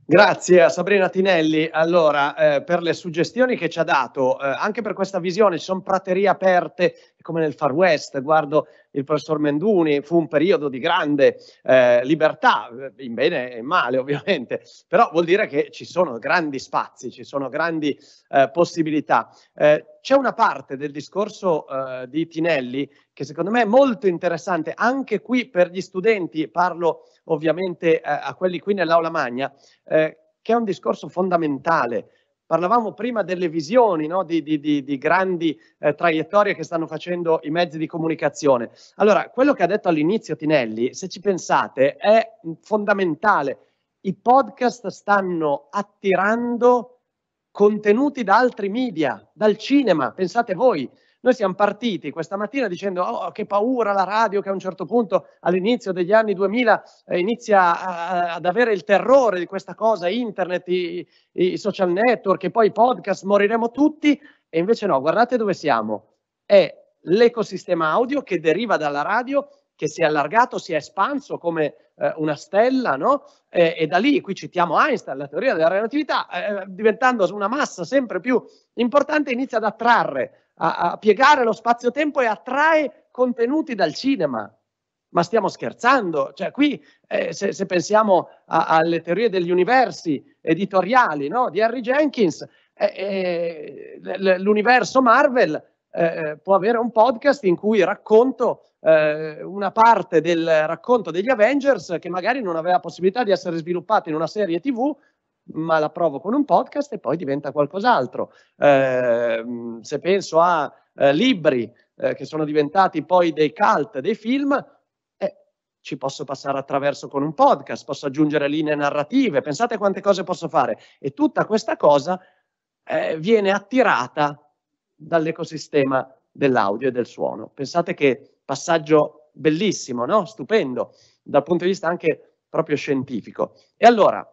S1: Grazie a Sabrina Tinelli. Allora, eh, per le suggestioni che ci ha dato, eh, anche per questa visione, ci sono praterie aperte è come nel Far West, guardo il professor Menduni, fu un periodo di grande eh, libertà, eh, in bene e in male (laughs) ovviamente, però vuol dire che ci sono grandi spazi, ci sono grandi eh, possibilità. Eh, c'è una parte del discorso eh, di Tinelli che secondo me è molto interessante, anche qui per gli studenti, parlo ovviamente eh, a quelli qui nell'aula magna, che è un discorso fondamentale Parlavamo prima delle visioni no? di, di, di, di, grandi eh, traiettorie che stanno facendo i mezzi di comunicazione. Allora, quello che ha detto all'inizio Tinelli, se ci pensate, è mm, fondamentale. I podcast stanno attirando contenuti da altri media, dal cinema, pensate voi, noi siamo partiti questa mattina dicendo oh, che paura la radio che a un certo punto all'inizio degli anni 2000 eh, inizia a, ad avere il terrore di questa cosa, internet, i, i social network e poi i podcast, moriremo tutti e invece no, guardate dove siamo. È l'ecosistema audio che deriva dalla radio che si è allargato, si è espanso come eh, una stella, no? E, e, da lì qui citiamo Einstein, la teoria della relatività, eh, diventando una massa sempre più importante, inizia ad attrarre a, a piegare lo spazio-tempo e attrae contenuti dal cinema. Ma stiamo scherzando, cioè qui eh, se, se, pensiamo a, alle teorie degli universi editoriali no? di Harry Jenkins, eh, eh, l'universo Marvel eh, eh, può avere un podcast in cui racconto eh, una parte del racconto degli Avengers che magari non aveva possibilità di essere sviluppata in una serie TV, ma la provo con un podcast e poi diventa qualcos'altro. Eh, se penso a eh, libri eh, che sono diventati poi dei cult, dei film, eh, ci posso passare attraverso con un podcast, posso aggiungere linee narrative, pensate quante cose posso fare. E tutta questa cosa eh, viene attirata dall'ecosistema dell'audio e del suono. Pensate che passaggio bellissimo, no? stupendo, dal punto di vista anche proprio scientifico. E allora,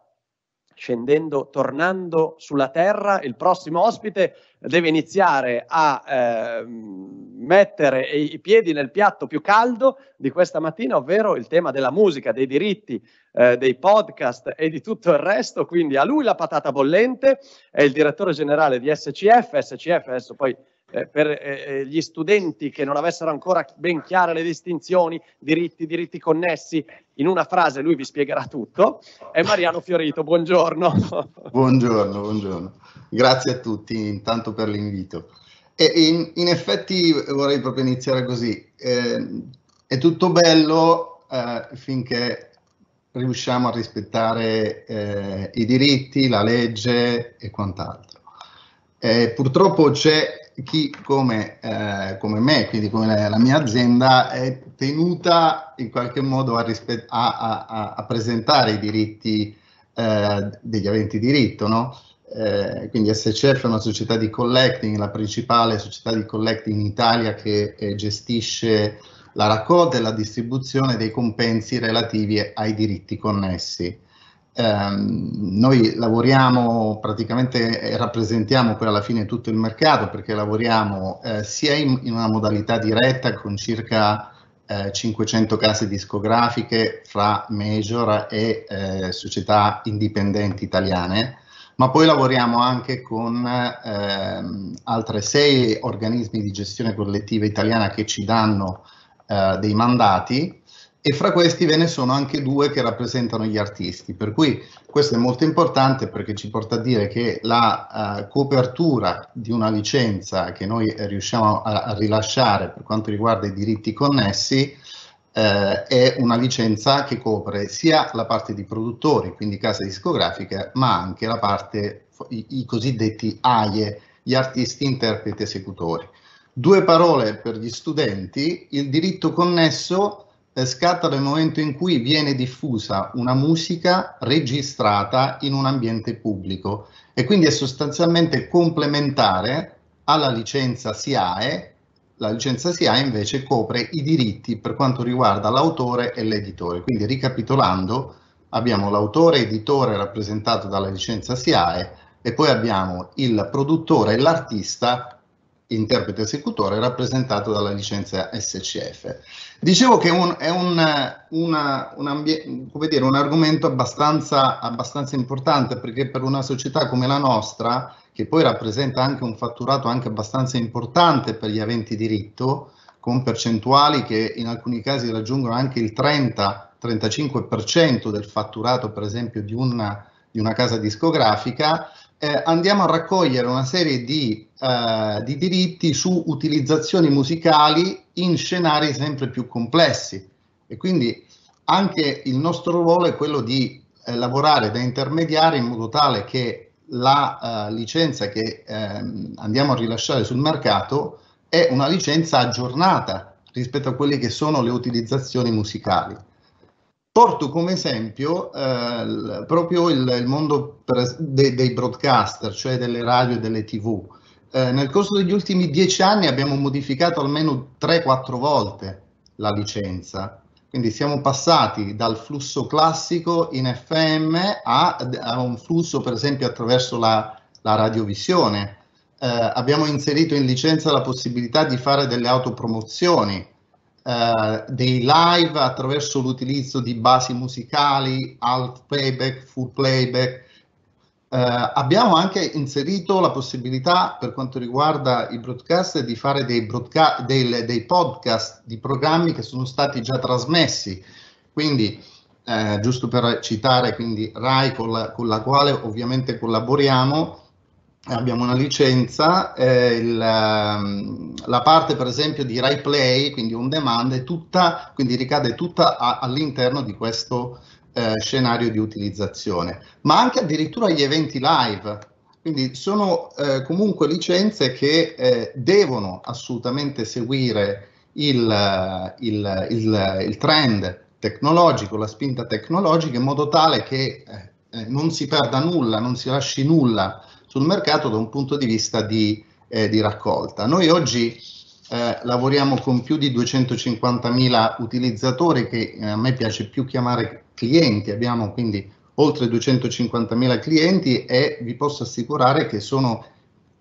S1: scendendo, tornando sulla terra, il prossimo ospite deve iniziare a eh, mettere i piedi nel piatto più caldo di questa mattina, ovvero il tema della musica, dei diritti, eh, dei podcast e di tutto il resto. Quindi a lui la patata bollente, è il direttore generale di SCF, SCF adesso poi eh, per eh, eh, gli studenti che non avessero ancora ben chiare le distinzioni, diritti, diritti connessi, in una frase lui vi spiegherà tutto, è Mariano Fiorito, buongiorno.
S3: (laughs) Buongiorno, buongiorno. Grazie a tutti intanto per l'invito. E in, in effetti vorrei proprio iniziare così, eh, è tutto bello eh, finché riusciamo a rispettare eh, i diritti, la legge e quant'altro. Eh, purtroppo c'è chi come, eh, come me, quindi come la, la, mia azienda, è tenuta in qualche modo a, rispe- a, a, a presentare i diritti eh, degli aventi diritto, no? Eh, quindi SCF è una società di collecting, la principale società di collecting in Italia che eh, gestisce la raccolta e la distribuzione dei compensi relativi ai diritti connessi. Ehm, noi lavoriamo praticamente e rappresentiamo poi alla fine tutto il mercato perché lavoriamo eh, sia in, in, una modalità diretta con circa eh, 500 case discografiche fra major e eh, società indipendenti italiane, ma poi lavoriamo anche con ehm, altre sei organismi di gestione collettiva italiana che ci danno eh, dei mandati e fra questi ve ne sono anche due che rappresentano gli artisti, per cui questo è molto importante perché ci porta a dire che la uh, copertura di una licenza che noi riusciamo a, a, rilasciare per quanto riguarda i diritti connessi uh, è una licenza che copre sia la parte di produttori, quindi case discografiche, ma anche la parte, i, i cosiddetti AIE, gli artisti, interpreti, esecutori. Due parole per gli studenti, il diritto connesso scatta dal momento in cui viene diffusa una musica registrata in un ambiente pubblico e quindi è sostanzialmente complementare alla licenza SIAE. La licenza SIAE invece copre i diritti per quanto riguarda l'autore e l'editore. Quindi ricapitolando, abbiamo l'autore editore rappresentato dalla licenza SIAE e poi abbiamo il produttore e l'artista interprete esecutore rappresentato dalla licenza SCF. Dicevo che un, è un, una, un, ambie- dire, un argomento abbastanza, abbastanza, importante perché per una società come la nostra, che poi rappresenta anche un fatturato anche abbastanza importante per gli aventi diritto, con percentuali che in alcuni casi raggiungono anche il 30-35% del fatturato, per esempio, di una, di una casa discografica, eh, andiamo a raccogliere una serie di, eh, di diritti su utilizzazioni musicali in scenari sempre più complessi e quindi anche il nostro ruolo è quello di eh, lavorare da intermediari in modo tale che la eh, licenza che eh, andiamo a rilasciare sul mercato è una licenza aggiornata rispetto a quelle che sono le utilizzazioni musicali. Porto come esempio eh, proprio il, il mondo per, de, dei broadcaster, cioè delle radio e delle tv eh, nel corso degli ultimi dieci anni abbiamo modificato almeno 3-4 volte la licenza. Quindi siamo passati dal flusso classico in FM a, a un flusso per esempio attraverso la, la radiovisione. Eh, abbiamo inserito in licenza la possibilità di fare delle autopromozioni, eh, dei live attraverso l'utilizzo di basi musicali, alt playback, full playback, eh, abbiamo anche inserito la possibilità per quanto riguarda i broadcast di fare dei, broadca- dei, dei podcast di programmi che sono stati già trasmessi. Quindi, eh, giusto per citare, quindi RAI con la, con la quale ovviamente collaboriamo, abbiamo una licenza, eh, il, ehm, la parte per esempio di Rai Play, quindi on demand, è tutta, quindi ricade tutta a, all'interno di questo eh, scenario di utilizzazione, ma anche addirittura gli eventi live. Quindi sono eh, comunque licenze che eh, devono assolutamente seguire il, il, il, il, trend tecnologico, la spinta tecnologica, in modo tale che eh, eh, non si perda nulla, non si lasci nulla sul mercato da un punto di vista di, di raccolta. Noi oggi eh, lavoriamo con più di 250.000 utilizzatori che a me piace più chiamare clienti, abbiamo quindi oltre 250.000 clienti e vi posso assicurare che sono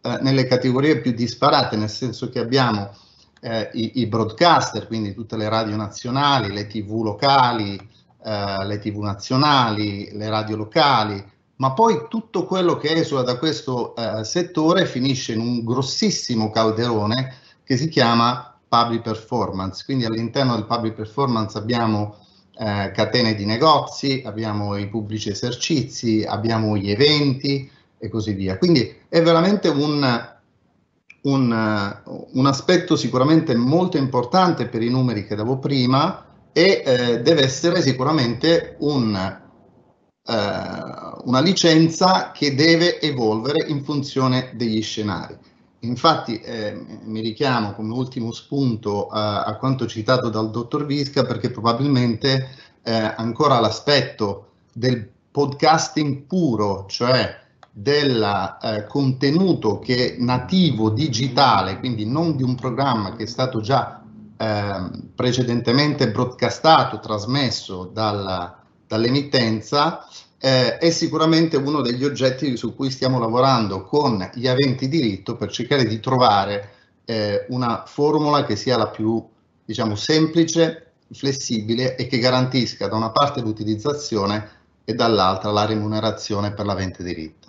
S3: eh, nelle categorie più disparate, nel senso che abbiamo eh, i, i, broadcaster, quindi tutte le radio nazionali, le tv locali, eh, le tv nazionali, le radio locali, ma poi tutto quello che esula da questo eh, settore finisce in un grossissimo calderone che si chiama public performance. Quindi all'interno del public performance abbiamo eh, catene di negozi, abbiamo i pubblici esercizi, abbiamo gli eventi e così via. Quindi è veramente un, un, eh, un aspetto sicuramente molto importante per i numeri che davo prima e eh, deve essere sicuramente un, eh, una licenza che deve evolvere in funzione degli scenari. Infatti eh, mi richiamo come ultimo spunto a, a, quanto citato dal dottor Visca perché probabilmente eh, ancora l'aspetto del podcasting puro, cioè del eh, contenuto che è nativo digitale, quindi non di un programma che è stato già ehm, precedentemente broadcastato, trasmesso dalla, dall'emittenza, eh, è sicuramente uno degli oggetti su cui stiamo lavorando con gli aventi diritto per cercare di trovare eh, una formula che sia la più diciamo, semplice, flessibile e che garantisca da una parte l'utilizzazione e dall'altra la remunerazione per l'avente diritto.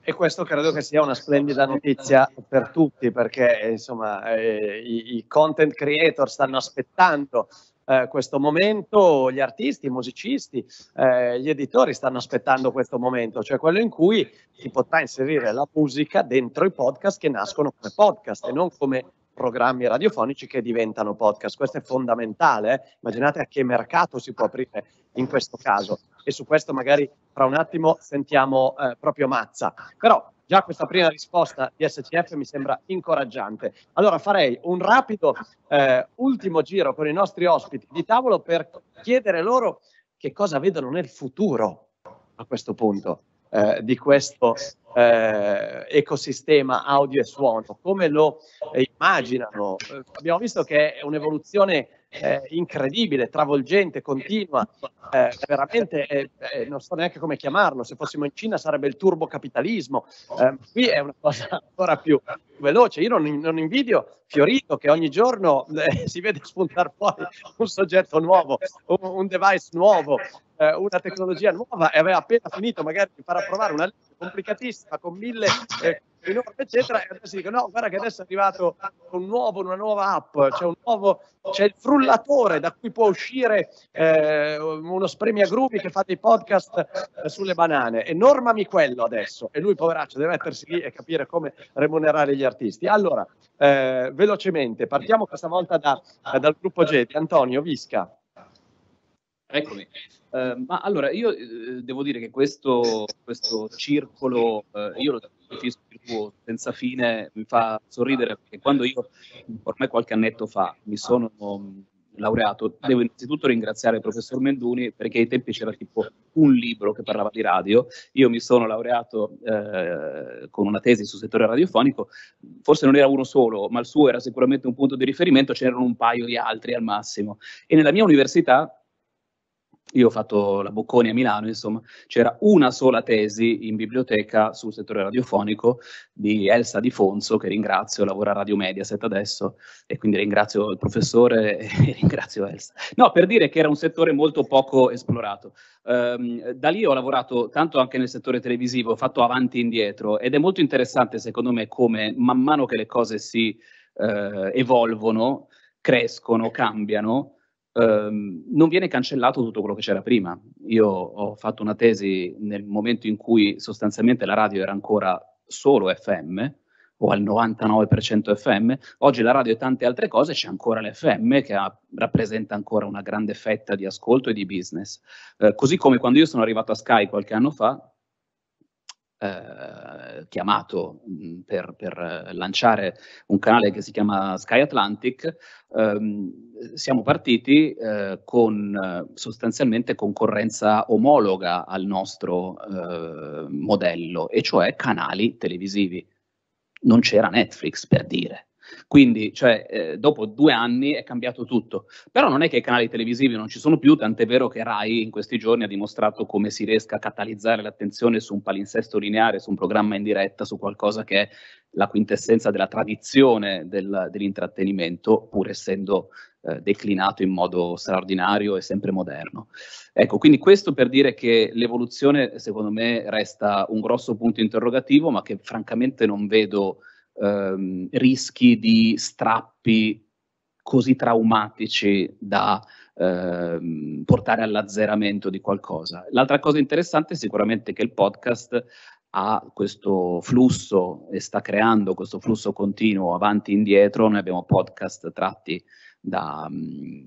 S1: E questo credo che sia una splendida notizia per tutti perché insomma eh, i, i content creator stanno aspettando eh, questo momento gli artisti, i musicisti, eh, gli editori stanno aspettando questo momento, cioè quello in cui si potrà inserire la musica dentro i podcast che nascono come podcast e non come programmi radiofonici che diventano podcast. Questo è fondamentale. Eh? Immaginate a che mercato si può aprire in questo caso. E su questo magari tra un attimo sentiamo eh, proprio Mazza. Però Già questa prima risposta di SCF mi sembra incoraggiante. Allora farei un rapido eh, ultimo giro con i nostri ospiti di tavolo per chiedere loro che cosa vedono nel futuro a questo punto eh, di questo eh, ecosistema audio e suono, come lo eh, immaginano. Eh, abbiamo visto che è un'evoluzione eh, incredibile, travolgente, continua, eh, veramente eh, eh, non so neanche come chiamarlo, se fossimo in Cina sarebbe il turbocapitalismo, ehm, qui è una cosa ancora più veloce, io non, non invidio Fiorito che ogni giorno eh, (laughs) si vede spuntare fuori un soggetto nuovo, un, un device nuovo, eh, una tecnologia nuova e aveva appena finito magari di far approvare una legge complicatissima con mille eh, eccetera, e adesso dico no, guarda che adesso è arrivato un nuovo, una nuova app, c'è un nuovo, c'è il frullatore da cui può uscire eh, uno spremiagrumi che fa dei podcast eh, sulle banane e normami quello adesso e lui poveraccio deve mettersi lì e capire come remunerare gli artisti. Allora, eh, velocemente, partiamo questa volta da, dal gruppo G Antonio Visca. Eccomi. Eh, ma
S6: allora, io eh, devo dire che questo, questo circolo, eh, io lo definisco circolo senza fine, mi fa sorridere perché quando io, ormai qualche annetto fa, mi sono um, laureato, devo innanzitutto ringraziare il professor Menduni perché ai tempi c'era tipo un libro che parlava di radio, io mi sono laureato eh, con una tesi sul settore radiofonico, forse non era uno solo, ma il suo era sicuramente un punto di riferimento, ce n'erano un paio di altri al massimo. E nella mia università io ho fatto la Bocconi a Milano, insomma, c'era una sola tesi in biblioteca sul settore radiofonico di Elsa Di Fonso, che ringrazio, lavora a Radio Mediaset adesso, e quindi ringrazio il professore (laughs) e ringrazio Elsa. No, per dire che era un settore molto poco esplorato. Um, da lì ho lavorato tanto anche nel settore televisivo, ho fatto avanti e indietro, ed è molto interessante secondo me come man mano che le cose si uh, evolvono, crescono, cambiano, ehm, non viene cancellato tutto quello che c'era prima. Io ho fatto una tesi nel momento in cui sostanzialmente la radio era ancora solo FM o al 99% FM, oggi la radio e tante altre cose, c'è ancora l'FM che ha, rappresenta ancora una grande fetta di ascolto e di business. Eh, così come quando io sono arrivato a Sky qualche anno fa, eh, chiamato per, per, eh, lanciare un canale che si chiama Sky Atlantic, ehm, siamo partiti eh, con sostanzialmente concorrenza omologa al nostro eh, modello, e cioè canali televisivi. Non c'era Netflix per dire. Quindi, cioè, eh, dopo due anni è cambiato tutto. Però non è che i canali televisivi non ci sono più, tant'è vero che Rai in questi giorni ha dimostrato come si riesca a catalizzare l'attenzione su un palinsesto lineare, su un programma in diretta, su qualcosa che è la quintessenza della tradizione del, dell'intrattenimento, pur essendo eh, declinato in modo straordinario e sempre moderno. Ecco, quindi questo per dire che l'evoluzione, secondo me, resta un grosso punto interrogativo, ma che francamente non vedo ehm, rischi di strappi così traumatici da ehm, portare all'azzeramento di qualcosa. L'altra cosa interessante è sicuramente che il podcast ha questo flusso e sta creando questo flusso continuo avanti e indietro. Noi abbiamo podcast tratti da, mhmm,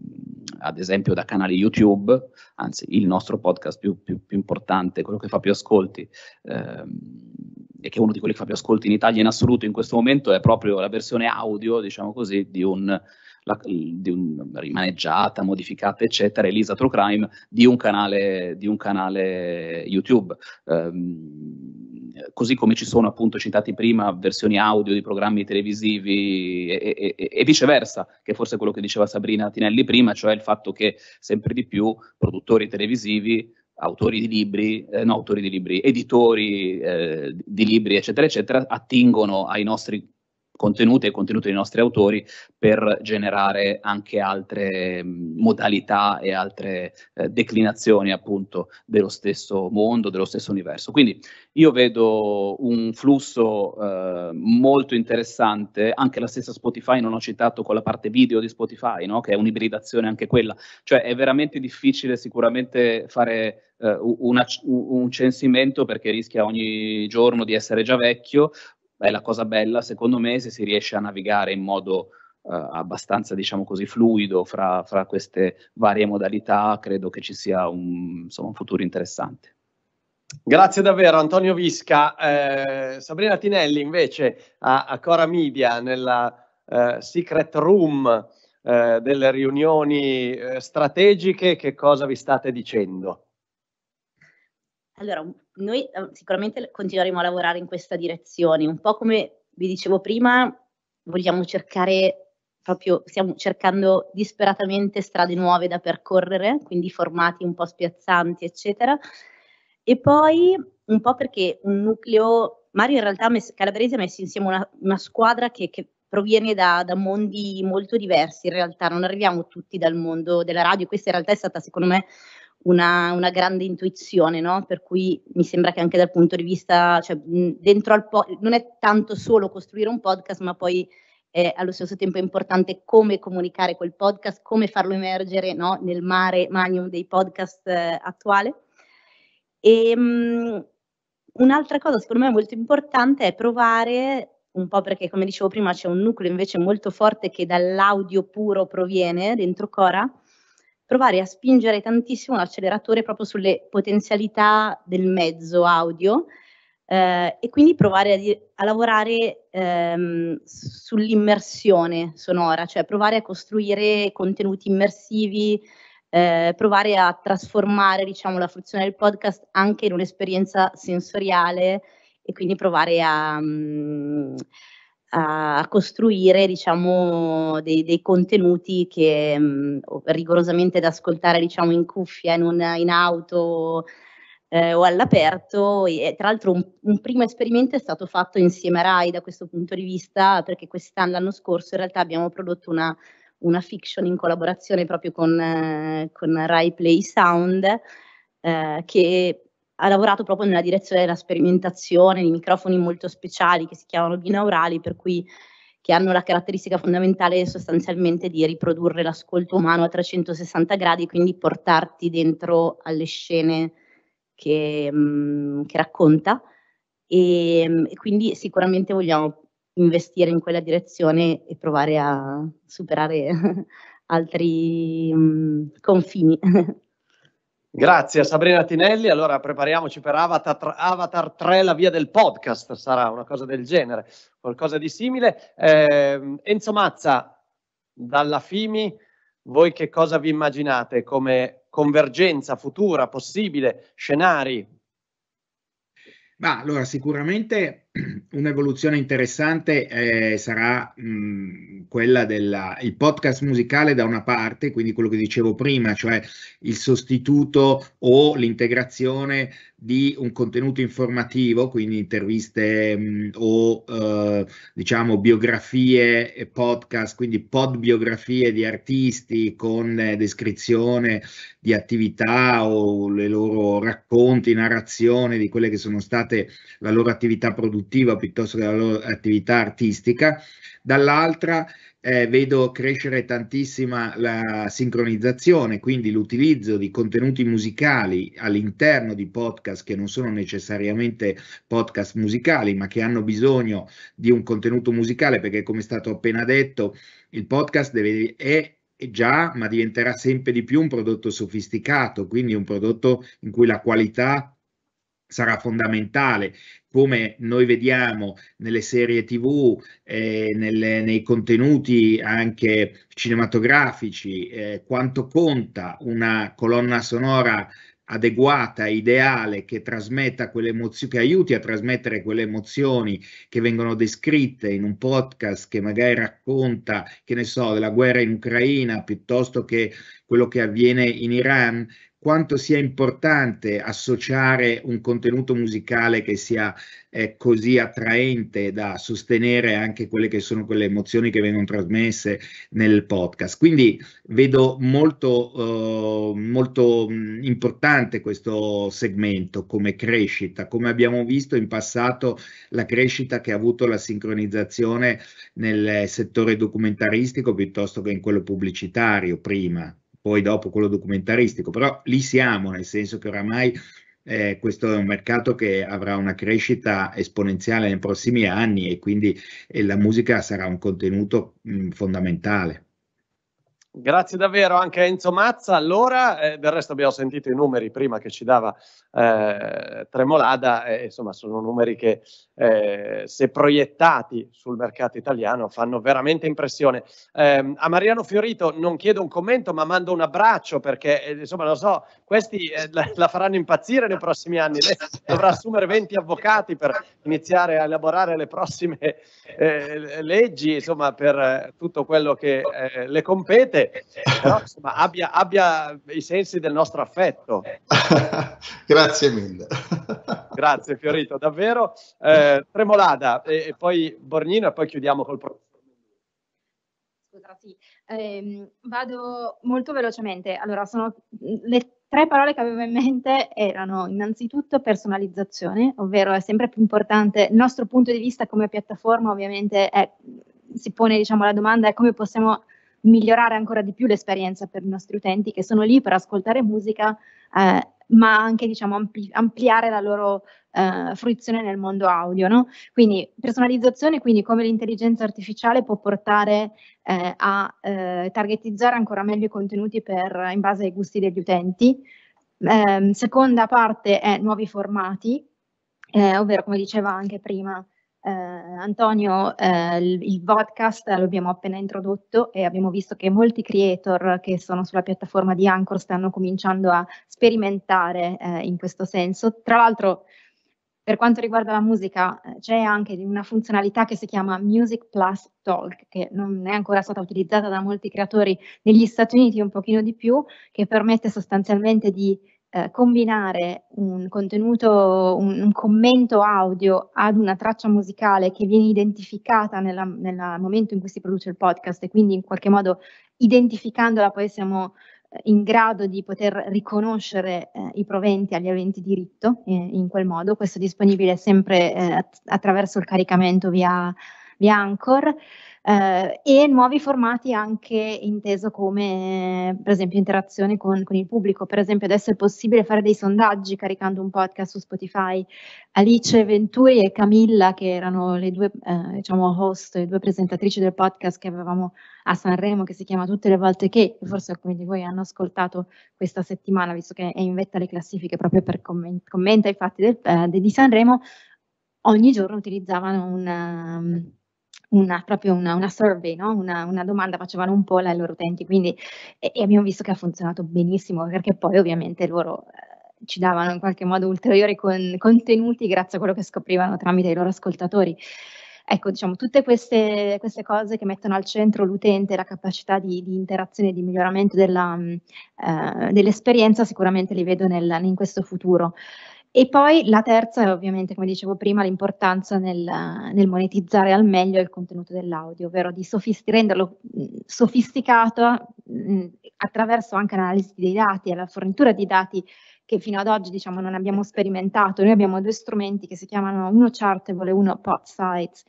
S6: ad esempio da canali YouTube, anzi il nostro podcast più, più, più importante, quello che fa più ascolti, ehm, e che è uno di quelli che fa più ascolti in Italia in assoluto in questo momento, è proprio la versione audio, diciamo così, di un la, di un, rimaneggiata, modificata, eccetera, Elisa True Crime di un canale, di un canale YouTube. Um, così come ci sono appunto citati prima versioni audio di programmi televisivi e, e, e, e, viceversa, che forse è quello che diceva Sabrina Tinelli prima, cioè il fatto che sempre di più produttori televisivi autori di libri, eh, no, autori di libri, editori eh, di libri, eccetera, eccetera, attingono ai nostri contenuti e contenuti dei nostri autori per generare anche altre mm, modalità e altre eh, declinazioni appunto dello stesso mondo, dello stesso universo. Quindi io vedo un flusso eh, molto interessante, anche la stessa Spotify non ho citato con la parte video di Spotify, no? che è un'ibridazione anche quella, cioè è veramente difficile sicuramente fare eh, una, un censimento perché rischia ogni giorno di essere già vecchio, è la cosa bella, secondo me, se si riesce a navigare in modo eh, abbastanza, diciamo così, fluido fra, fra, queste varie modalità, credo che ci sia un, insomma, un futuro interessante.
S1: Grazie davvero Antonio Visca. Eh, Sabrina Tinelli invece a, a Cora Media nella eh, secret room eh, delle riunioni eh, strategiche, che cosa vi state dicendo?
S7: Allora, noi eh, sicuramente continueremo a lavorare in questa direzione, un po' come vi dicevo prima, vogliamo cercare proprio, stiamo cercando disperatamente strade nuove da percorrere, quindi formati un po' spiazzanti, eccetera. E poi un po' perché un nucleo, Mario in realtà Calabrese ha messo insieme una, una squadra che, che proviene da, da, mondi molto diversi in realtà, non arriviamo tutti dal mondo della radio, questa in realtà è stata secondo me una, una grande intuizione, no? per cui mi sembra che anche dal punto di vista, cioè, dentro al po- non è tanto solo costruire un podcast, ma poi eh, allo stesso tempo è importante come comunicare quel podcast, come farlo emergere no? nel mare magnum dei podcast eh, attuale. E, mh, un'altra cosa secondo me molto importante è provare, un po' perché come dicevo prima c'è un nucleo invece molto forte che dall'audio puro proviene dentro Cora, provare a spingere tantissimo l'acceleratore proprio sulle potenzialità del mezzo audio eh, e quindi provare a, di- a lavorare ehm, sull'immersione sonora, cioè provare a costruire contenuti immersivi, eh, provare a trasformare diciamo, la fruizione del podcast anche in un'esperienza sensoriale e quindi provare a... Mh, mm, a costruire diciamo, dei, dei contenuti che mh, mm, rigorosamente da ascoltare diciamo, in cuffia, in, un, in auto eh, o all'aperto. E, tra l'altro un, un, primo esperimento è stato fatto insieme a Rai da questo punto di vista, perché quest'anno, l'anno scorso, in realtà abbiamo prodotto una, una fiction in collaborazione proprio con, eh, con Rai Play Sound, eh, che ha lavorato proprio nella direzione della sperimentazione di microfoni molto speciali che si chiamano binaurali, per cui che hanno la caratteristica fondamentale sostanzialmente di riprodurre l'ascolto umano a 360 gradi quindi portarti dentro alle scene che, mm, che racconta. E, ehm, e quindi sicuramente vogliamo investire in quella direzione e provare a superare (laughs) altri mh, mm, confini. (laughs)
S1: Grazie a Sabrina Tinelli. Allora prepariamoci per Avatar, Avatar, 3, la via del podcast, sarà una cosa del genere, qualcosa di simile. Eh, Enzo Mazza, dalla FIMI, voi che cosa vi immaginate come convergenza futura, possibile, scenari?
S2: Ma allora sicuramente un'evoluzione interessante eh, sarà mh, quella del podcast musicale da una parte, quindi quello che dicevo prima, cioè il sostituto o l'integrazione di un contenuto informativo, quindi interviste mh, o eh, diciamo biografie e podcast, quindi pod biografie di artisti con eh, descrizione di attività o le loro racconti, narrazione di quelle che sono state la loro attività produttiva produttiva piuttosto che la loro attività artistica, dall'altra eh, vedo crescere tantissima la sincronizzazione, quindi l'utilizzo di contenuti musicali all'interno di podcast che non sono necessariamente podcast musicali, ma che hanno bisogno di un contenuto musicale, perché come è stato appena detto, il podcast deve, è già, ma diventerà sempre di più un prodotto sofisticato, quindi un prodotto in cui la qualità sarà fondamentale, come noi vediamo nelle serie tv, eh, nelle, nei contenuti anche cinematografici, eh, quanto conta una colonna sonora adeguata, ideale, che trasmetta quelle emozioni, che aiuti a trasmettere quelle emozioni che vengono descritte in un podcast che magari racconta, che ne so, della guerra in Ucraina piuttosto che quello che avviene in Iran, quanto sia importante associare un contenuto musicale che sia eh, così attraente da sostenere anche quelle che sono quelle emozioni che vengono trasmesse nel podcast. Quindi vedo molto, eh, molto importante questo segmento come crescita, come abbiamo visto in passato la crescita che ha avuto la sincronizzazione nel settore documentaristico piuttosto che in quello pubblicitario prima poi dopo quello documentaristico, però lì siamo, nel senso che oramai eh, questo è un mercato che avrà una crescita esponenziale nei prossimi anni e quindi eh, la musica sarà un contenuto mh, fondamentale.
S1: Grazie davvero anche a Enzo Mazza. Allora, eh, del resto abbiamo sentito i numeri prima che ci dava eh, Tremolada, eh, insomma sono numeri che eh, se proiettati sul mercato italiano fanno veramente impressione. Ehm, a Mariano Fiorito non chiedo un commento ma mando un abbraccio perché eh, insomma lo so, questi eh, la, la, faranno impazzire nei prossimi anni, Lei dovrà assumere 20 avvocati per iniziare a elaborare le prossime leggi, insomma per tutto quello che le compete niente, eh, però insomma, abbia, abbia i sensi del nostro affetto. (laughs) Grazie mille. Grazie Fiorito, davvero. Eh, Tremolada e, e, poi Bornino e poi chiudiamo col professor.
S5: Sì. Eh, vado molto velocemente. Allora, sono le tre parole che avevo in mente erano innanzitutto personalizzazione, ovvero è sempre più importante il nostro punto di vista come piattaforma, ovviamente è, si pone diciamo, la domanda è come possiamo migliorare ancora di più l'esperienza per i nostri utenti che sono lì per ascoltare musica, eh, ma anche diciamo, ampli- ampliare la loro eh, fruizione nel mondo audio. No? Quindi personalizzazione, quindi come l'intelligenza artificiale può portare eh, a eh, targetizzare ancora meglio i contenuti per, in base ai gusti degli utenti. Ehm, seconda parte è nuovi formati, eh, ovvero come diceva anche prima, eh, Antonio, eh, il, podcast l'abbiamo appena introdotto e abbiamo visto che molti creator che sono sulla piattaforma di Anchor stanno cominciando a sperimentare eh, in questo senso. Tra l'altro, per quanto riguarda la musica, eh, c'è anche una funzionalità che si chiama Music Plus Talk, che non è ancora stata utilizzata da molti creatori negli Stati Uniti, un pochino di più, che permette sostanzialmente di eh, combinare un contenuto, un, un, commento audio ad una traccia musicale che viene identificata nel momento in cui si produce il podcast e quindi in qualche modo identificandola poi siamo eh, in grado di poter riconoscere eh, i proventi agli aventi diritto eh, in quel modo. Questo è disponibile sempre eh, attraverso il caricamento via, via Anchor eh, e nuovi formati anche inteso come per esempio interazione con, con, il pubblico, per esempio adesso è possibile fare dei sondaggi caricando un podcast su Spotify, Alice Venturi e Camilla che erano le due eh, diciamo host, le due presentatrici del podcast che avevamo a Sanremo che si chiama Tutte le volte che, forse alcuni di voi hanno ascoltato questa settimana visto che è in vetta alle classifiche proprio per comment- commenta i fatti del, eh, di Sanremo, ogni giorno utilizzavano un... Um, una, proprio una, una survey, no? una, una, domanda, facevano un poll ai loro utenti, quindi, e, e, abbiamo visto che ha funzionato benissimo, perché poi ovviamente loro eh, ci davano in qualche modo ulteriori con, contenuti grazie a quello che scoprivano tramite i loro ascoltatori. Ecco, diciamo, tutte queste, queste, cose che mettono al centro l'utente, la capacità di, di interazione, di miglioramento della, mm, eh, dell'esperienza, sicuramente li vedo nel, in questo futuro. E poi la terza è ovviamente, come dicevo prima, l'importanza nel, nel monetizzare al meglio il contenuto dell'audio, ovvero di sofist- renderlo mm, sofisticato mh, mm, attraverso anche l'analisi dei dati e la fornitura di dati che fino ad oggi diciamo, non abbiamo sperimentato. Noi abbiamo due strumenti che si chiamano uno Chartable e uno Pod Sites,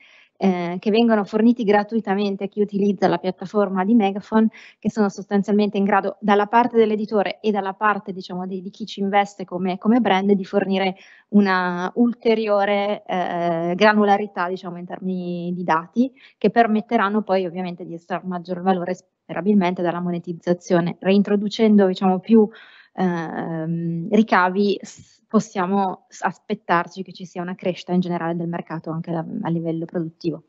S5: eh, che vengono forniti gratuitamente a chi utilizza la piattaforma di Megaphone, che sono sostanzialmente in grado dalla parte dell'editore e dalla parte diciamo, di, di, chi ci investe come, come, brand di fornire una ulteriore eh, granularità diciamo, in termini di dati che permetteranno poi ovviamente di estrarre maggior valore sperabilmente dalla monetizzazione, reintroducendo diciamo, più ehm, ricavi possiamo aspettarci che ci sia una crescita in generale del mercato anche da, a livello
S1: produttivo.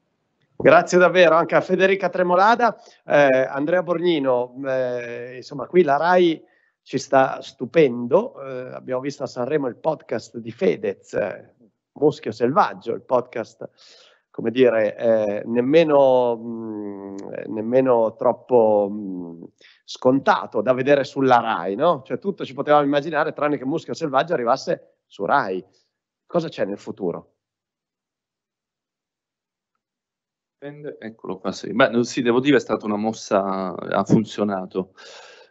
S1: Grazie davvero anche a Federica Tremolada, eh, Andrea Borgnino, eh, insomma qui la RAI ci sta stupendo, eh, abbiamo visto a Sanremo il podcast di Fedez, eh, Muschio Selvaggio, il podcast come dire, eh, nemmeno, mh, mm, eh, nemmeno, troppo mh, mm, scontato da vedere sulla RAI, no? Cioè tutto ci potevamo immaginare tranne che Muschio Selvaggio arrivasse su RAI. Cosa c'è nel futuro?
S4: Eccolo qua, sì. Beh, sì, devo dire è stata una mossa, ha funzionato.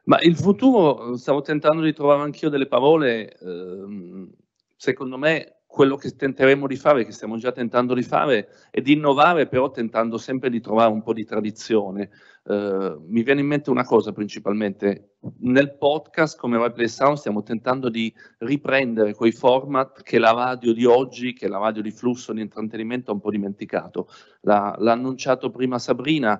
S4: Ma il futuro, stavo tentando di trovare anch'io delle parole, ehm, secondo me quello che tenteremo di fare, che stiamo già tentando di fare, è di innovare, però tentando sempre di trovare un po' di tradizione. Eh, mi viene in mente una cosa principalmente, nel podcast come Ripley Sound stiamo tentando di riprendere quei format che la radio di oggi, che la radio di flusso di intrattenimento ha un po' dimenticato. l'ha annunciato prima Sabrina,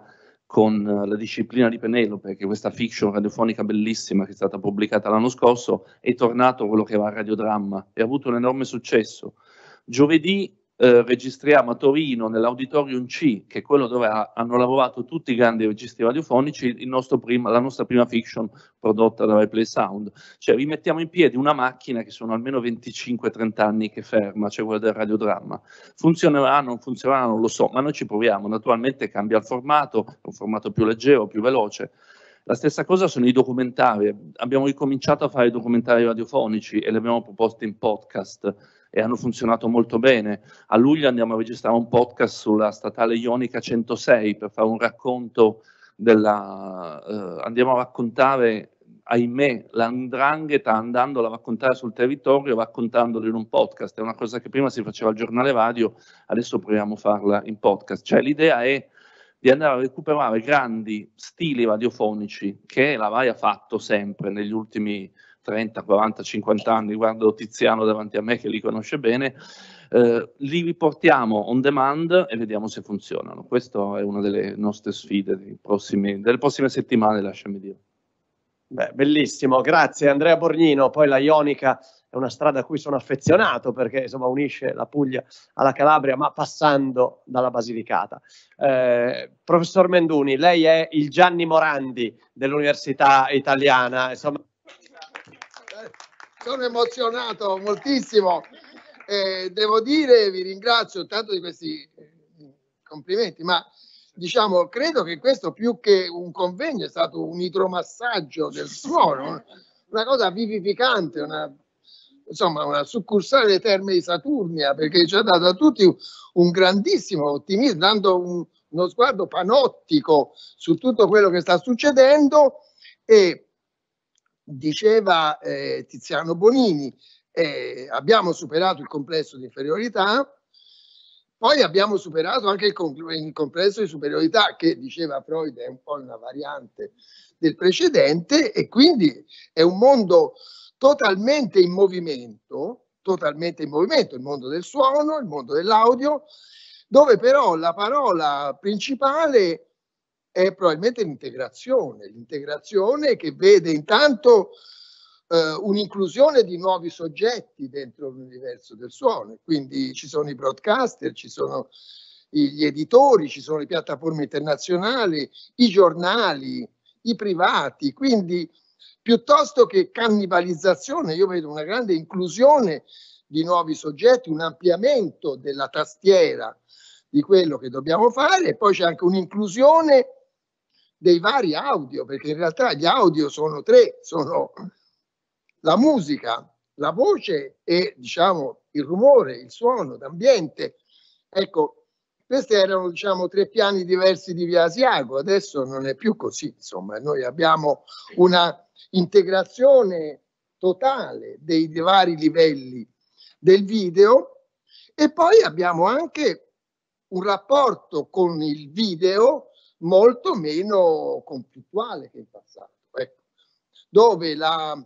S4: con eh, la disciplina di Penelope, che è questa fiction radiofonica bellissima che è stata pubblicata l'anno scorso, è tornato quello che va a radiodramma e ha avuto un enorme successo. Giovedì eh, registriamo a Torino nell'Auditorium C, che è quello dove ha, hanno lavorato tutti i grandi registri radiofonici, prima, la nostra prima fiction prodotta da Replay Sound. Cioè rimettiamo in piedi una macchina che sono almeno 25-30 anni che ferma, cioè quella del radiodramma. Funzionerà, non funzionerà, non lo so, ma noi ci proviamo. Naturalmente cambia il formato, è un formato più leggero, più veloce. La stessa cosa sono i documentari. Abbiamo ricominciato a fare i documentari radiofonici e li abbiamo proposti in podcast e hanno funzionato molto bene. A luglio andiamo a registrare un podcast sulla statale Ionica 106 per fare un racconto della... Eh, andiamo a raccontare, ahimè, l'andrangheta andandola a raccontare sul territorio, raccontandolo in un podcast. È una cosa che prima si faceva al giornale radio, adesso proviamo a farla in podcast. Cioè l'idea è di andare a recuperare grandi stili radiofonici che la RAI ha fatto sempre negli ultimi 30, 40, 50 anni, guardo Tiziano davanti a me che li conosce bene, eh, li riportiamo on demand e vediamo se funzionano. Questa è una delle nostre sfide prossimi, delle prossime settimane, lasciami dire.
S1: Beh, bellissimo, grazie Andrea Borgnino, poi la Ionica è una strada a cui sono affezionato perché insomma, unisce la Puglia alla Calabria, ma passando dalla Basilicata. Eh, professor Menduni, lei è il Gianni Morandi dell'Università Italiana, insomma,
S8: sono emozionato moltissimo. Eh, devo dire, vi ringrazio tanto di questi eh, complimenti, ma diciamo, credo che questo più che un convegno è stato un idromassaggio del suono, una cosa vivificante, una, insomma, una succursale dei termini di Saturnia, perché ci ha dato a tutti un grandissimo ottimismo, dando un, uno sguardo panottico su tutto quello che sta succedendo e diceva eh, Tiziano Bonini, eh, abbiamo superato il complesso di inferiorità, poi abbiamo superato anche il, il, complesso di superiorità che diceva Freud è un po' una variante del precedente e quindi è un mondo totalmente in movimento, totalmente in movimento, il mondo del suono, il mondo dell'audio, dove però la parola principale è è probabilmente l'integrazione, l'integrazione che vede intanto eh, un'inclusione di nuovi soggetti dentro l'universo del suono, quindi ci sono i broadcaster, ci sono gli editori, ci sono le piattaforme internazionali, i giornali, i privati, quindi piuttosto che cannibalizzazione, io vedo una grande inclusione di nuovi soggetti, un ampliamento della tastiera di quello che dobbiamo fare e poi c'è anche un'inclusione dei vari audio, perché in realtà gli audio sono tre, sono la musica, la voce e diciamo il rumore, il suono, l'ambiente. Ecco, questi erano diciamo tre piani diversi di Via Asiago, adesso non è più così, insomma, noi abbiamo una integrazione totale dei vari livelli del video e poi abbiamo anche un rapporto con il video molto meno conflittuale che in passato, ecco. dove la,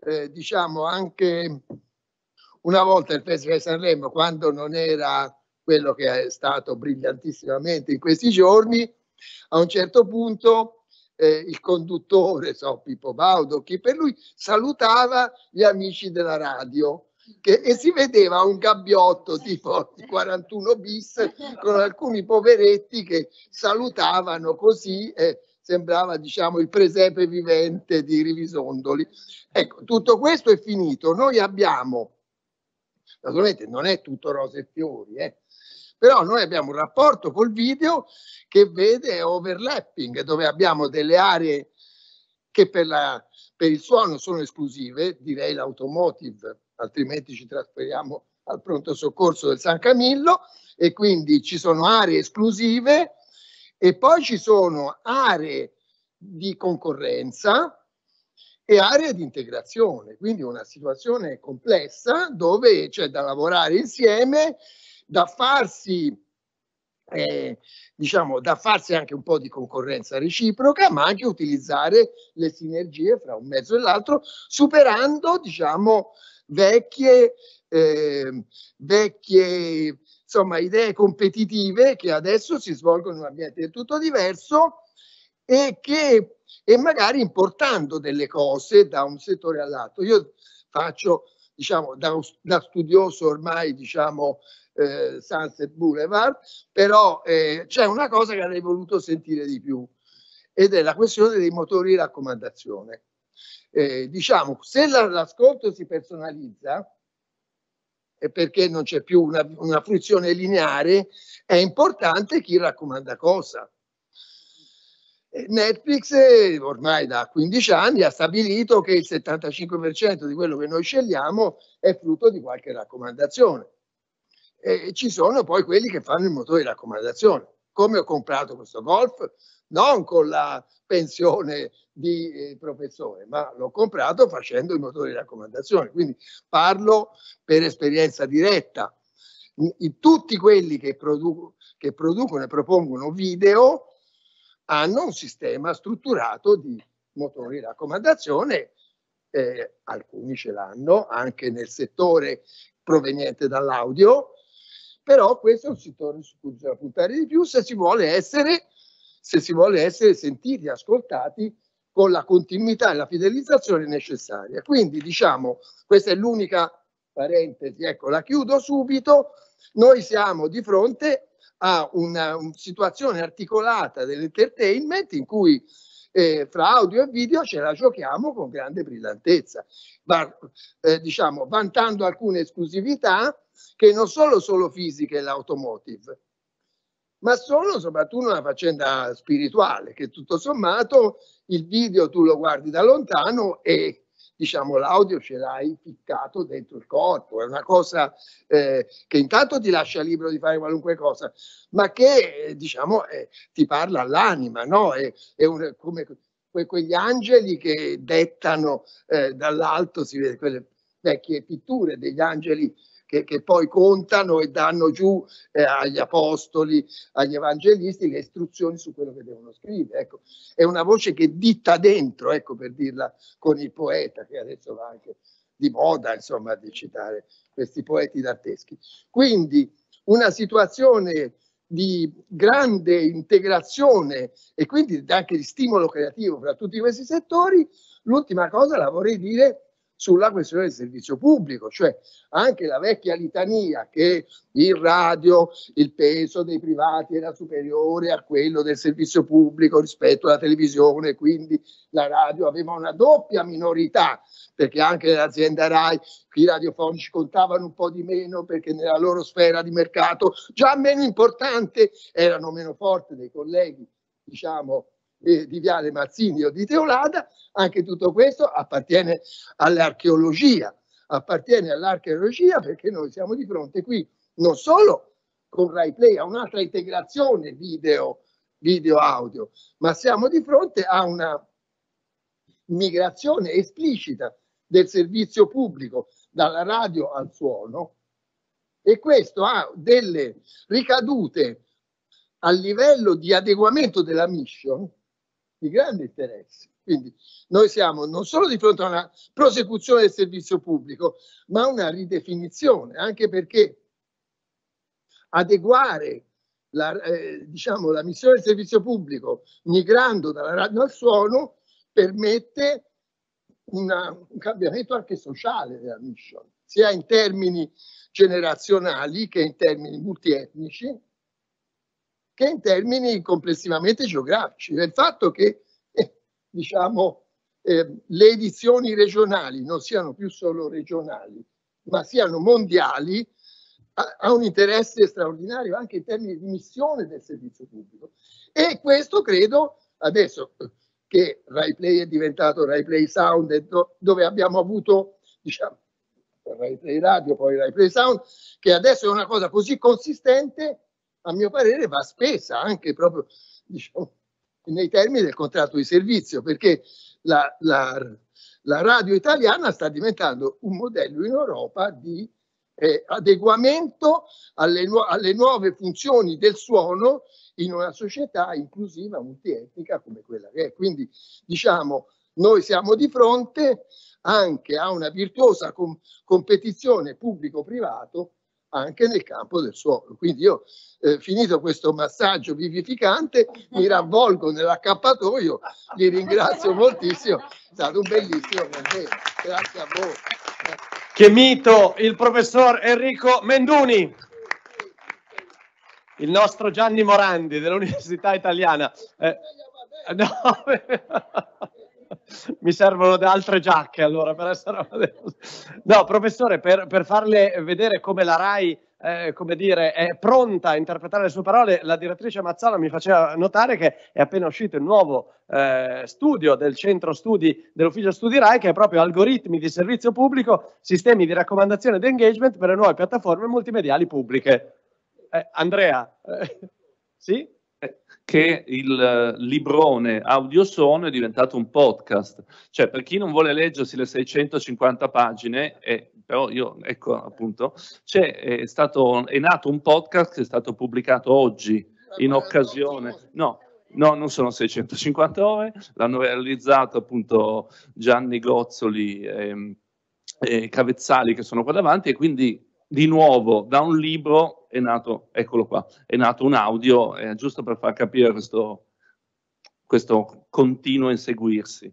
S8: eh, diciamo anche una volta il Festival di Sanremo, quando non era quello che è stato brillantissimamente in questi giorni, a un certo punto eh, il conduttore, so, Pippo Baudo, chi per lui, salutava gli amici della radio che, e si vedeva un gabbiotto tipo 41 bis con alcuni poveretti che salutavano così. e sembrava diciamo il presepe vivente di Rivisondoli. Ecco, tutto questo è finito. Noi abbiamo, naturalmente non è tutto rose e fiori, eh, però noi abbiamo un rapporto col video che vede overlapping, dove abbiamo delle aree che per, la, per il suono sono esclusive, direi l'automotive altrimenti ci trasferiamo al pronto soccorso del San Camillo e quindi ci sono aree esclusive e poi ci sono aree di concorrenza e aree di integrazione, quindi una situazione complessa dove c'è da lavorare insieme, da farsi eh, diciamo, da farsi anche un po' di concorrenza reciproca, ma anche utilizzare le sinergie fra un mezzo e l'altro, superando, diciamo, vecchie, eh, vecchie insomma, idee competitive che adesso si svolgono in un ambiente del tutto diverso e, che, e magari importando delle cose da un settore all'altro. Io faccio, diciamo, da, da studioso ormai, diciamo, eh, Sunset Boulevard, però eh, c'è una cosa che avrei voluto sentire di più ed è la questione dei motori di raccomandazione eh, diciamo, se l'ascolto si personalizza, e perché non c'è più una, una fruizione lineare, è importante chi raccomanda cosa. Eh, Netflix eh, ormai da 15 anni ha stabilito che il 75% di quello che noi scegliamo è frutto di qualche raccomandazione. E eh, ci sono poi quelli che fanno il motore di raccomandazione. Come ho comprato questo golf, non con la pensione di eh, professore, ma l'ho comprato facendo i motori di raccomandazione. Quindi parlo per esperienza diretta. In, in tutti quelli che, produ- che producono e propongono video hanno un sistema strutturato di motori di raccomandazione, eh, alcuni ce l'hanno anche nel settore proveniente dall'audio, però questo è un settore su cui bisogna puntare di più se si vuole essere se si vuole essere sentiti, ascoltati con la continuità e la fidelizzazione necessaria. Quindi diciamo, questa è l'unica parentesi, ecco, la chiudo subito, noi siamo di fronte a una, una situazione articolata dell'entertainment in cui eh, fra audio e video ce la giochiamo con grande brillantezza, va, eh, diciamo, vantando alcune esclusività che non sono solo fisiche l'automotive, ma sono soprattutto una faccenda spirituale, che tutto sommato il video tu lo guardi da lontano e diciamo l'audio ce l'hai ficcato dentro il corpo, è una cosa eh, che intanto ti lascia libero di fare qualunque cosa, ma che eh, diciamo eh, ti parla all'anima, no? È, è un, come que, quegli angeli che dettano eh, dall'alto, si vede quelle vecchie pitture degli angeli che, che poi contano e danno giù eh, agli apostoli, agli evangelisti le istruzioni su quello che devono scrivere. Ecco. È una voce che ditta dentro, ecco, per dirla con il poeta, che adesso va anche di moda, insomma, di citare questi poeti danteschi. Quindi una situazione di grande integrazione e quindi anche di stimolo creativo fra tutti questi settori. L'ultima cosa la vorrei dire sulla questione del servizio pubblico, cioè anche la vecchia litania che il radio il peso dei privati era superiore a quello del servizio pubblico rispetto alla televisione, quindi la radio aveva una doppia minorità, perché anche nell'azienda RAI, i radiofonici contavano un po' di meno perché nella loro sfera di mercato già meno importante erano meno forti dei colleghi, diciamo, eh, di Viale Mazzini o di Teolada, anche tutto questo appartiene all'archeologia, appartiene all'archeologia perché noi siamo di fronte qui non solo con Rai Play a un'altra integrazione video, video audio, ma siamo di fronte a una migrazione esplicita del servizio pubblico dalla radio al suono e questo ha delle ricadute a livello di adeguamento della mission di grande interesse. Quindi noi siamo non solo di fronte a una prosecuzione del servizio pubblico, ma a una ridefinizione, anche perché adeguare la, eh, diciamo, la missione del servizio pubblico migrando dalla radio al suono permette una, un cambiamento anche sociale della missione, sia in termini generazionali che in termini multietnici, che in termini complessivamente geografici, del fatto che eh, diciamo, eh, le edizioni regionali non siano più solo regionali, ma siano mondiali, ha, ha un interesse straordinario anche in termini di missione del servizio pubblico. E questo credo adesso che Rai Play è diventato Rai Play Sound, dove abbiamo avuto, diciamo, Rai Play Radio, poi Rai Play Sound, che adesso è una cosa così consistente a mio parere va spesa anche proprio diciamo, nei termini del contratto di servizio, perché la, la, la radio italiana sta diventando un modello in Europa di eh, adeguamento alle, nu- alle, nuove funzioni del suono in una società inclusiva, multietnica come quella che è. Quindi diciamo, noi siamo di fronte anche a una virtuosa com- competizione pubblico-privato anche nel campo del suolo. Quindi io, eh, finito questo massaggio vivificante, mi (laughs) ravvolgo nell'accappatoio, vi ringrazio moltissimo, è stato un bellissimo convegno, grazie a voi.
S1: Che mito il professor Enrico Menduni, il nostro Gianni Morandi dell'Università Italiana. Eh, no, (laughs) (laughs) mi servono altre giacche allora per essere... No, professore, per, per farle vedere come la RAI eh, come dire, è pronta a interpretare le sue parole, la direttrice Mazzola mi faceva notare che è appena uscito il nuovo eh, studio del centro studi dell'ufficio studi RAI che è proprio algoritmi di servizio pubblico, sistemi di raccomandazione ed engagement per le nuove piattaforme multimediali pubbliche. Eh, Andrea, eh,
S4: sì? che il eh, librone audio-sono è diventato un podcast. Cioè, per chi non vuole leggersi le 650 pagine, eh, però io, ecco appunto, è, stato, è nato un podcast che è stato pubblicato oggi in occasione... No, No, non sono 650 ore, l'hanno realizzato appunto Gianni Gozzoli e, e Cavezzali che sono qua davanti e quindi di nuovo da un libro è nato, eccolo qua, è nato un audio, eh, giusto per far capire questo, questo continuo inseguirsi.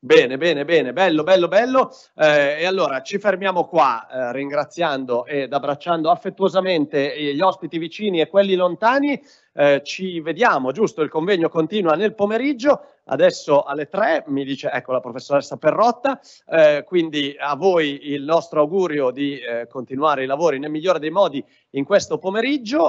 S1: Bene, bene, bene, bello, bello, bello. Eh, e allora ci fermiamo qua eh, ringraziando ed abbracciando affettuosamente gli ospiti vicini e quelli lontani. Eh, ci vediamo, giusto? Il convegno continua nel pomeriggio, adesso alle 3, mi dice ecco la professoressa Perrotta, eh, quindi a voi il nostro augurio di eh, continuare i lavori nel migliore dei modi in questo pomeriggio.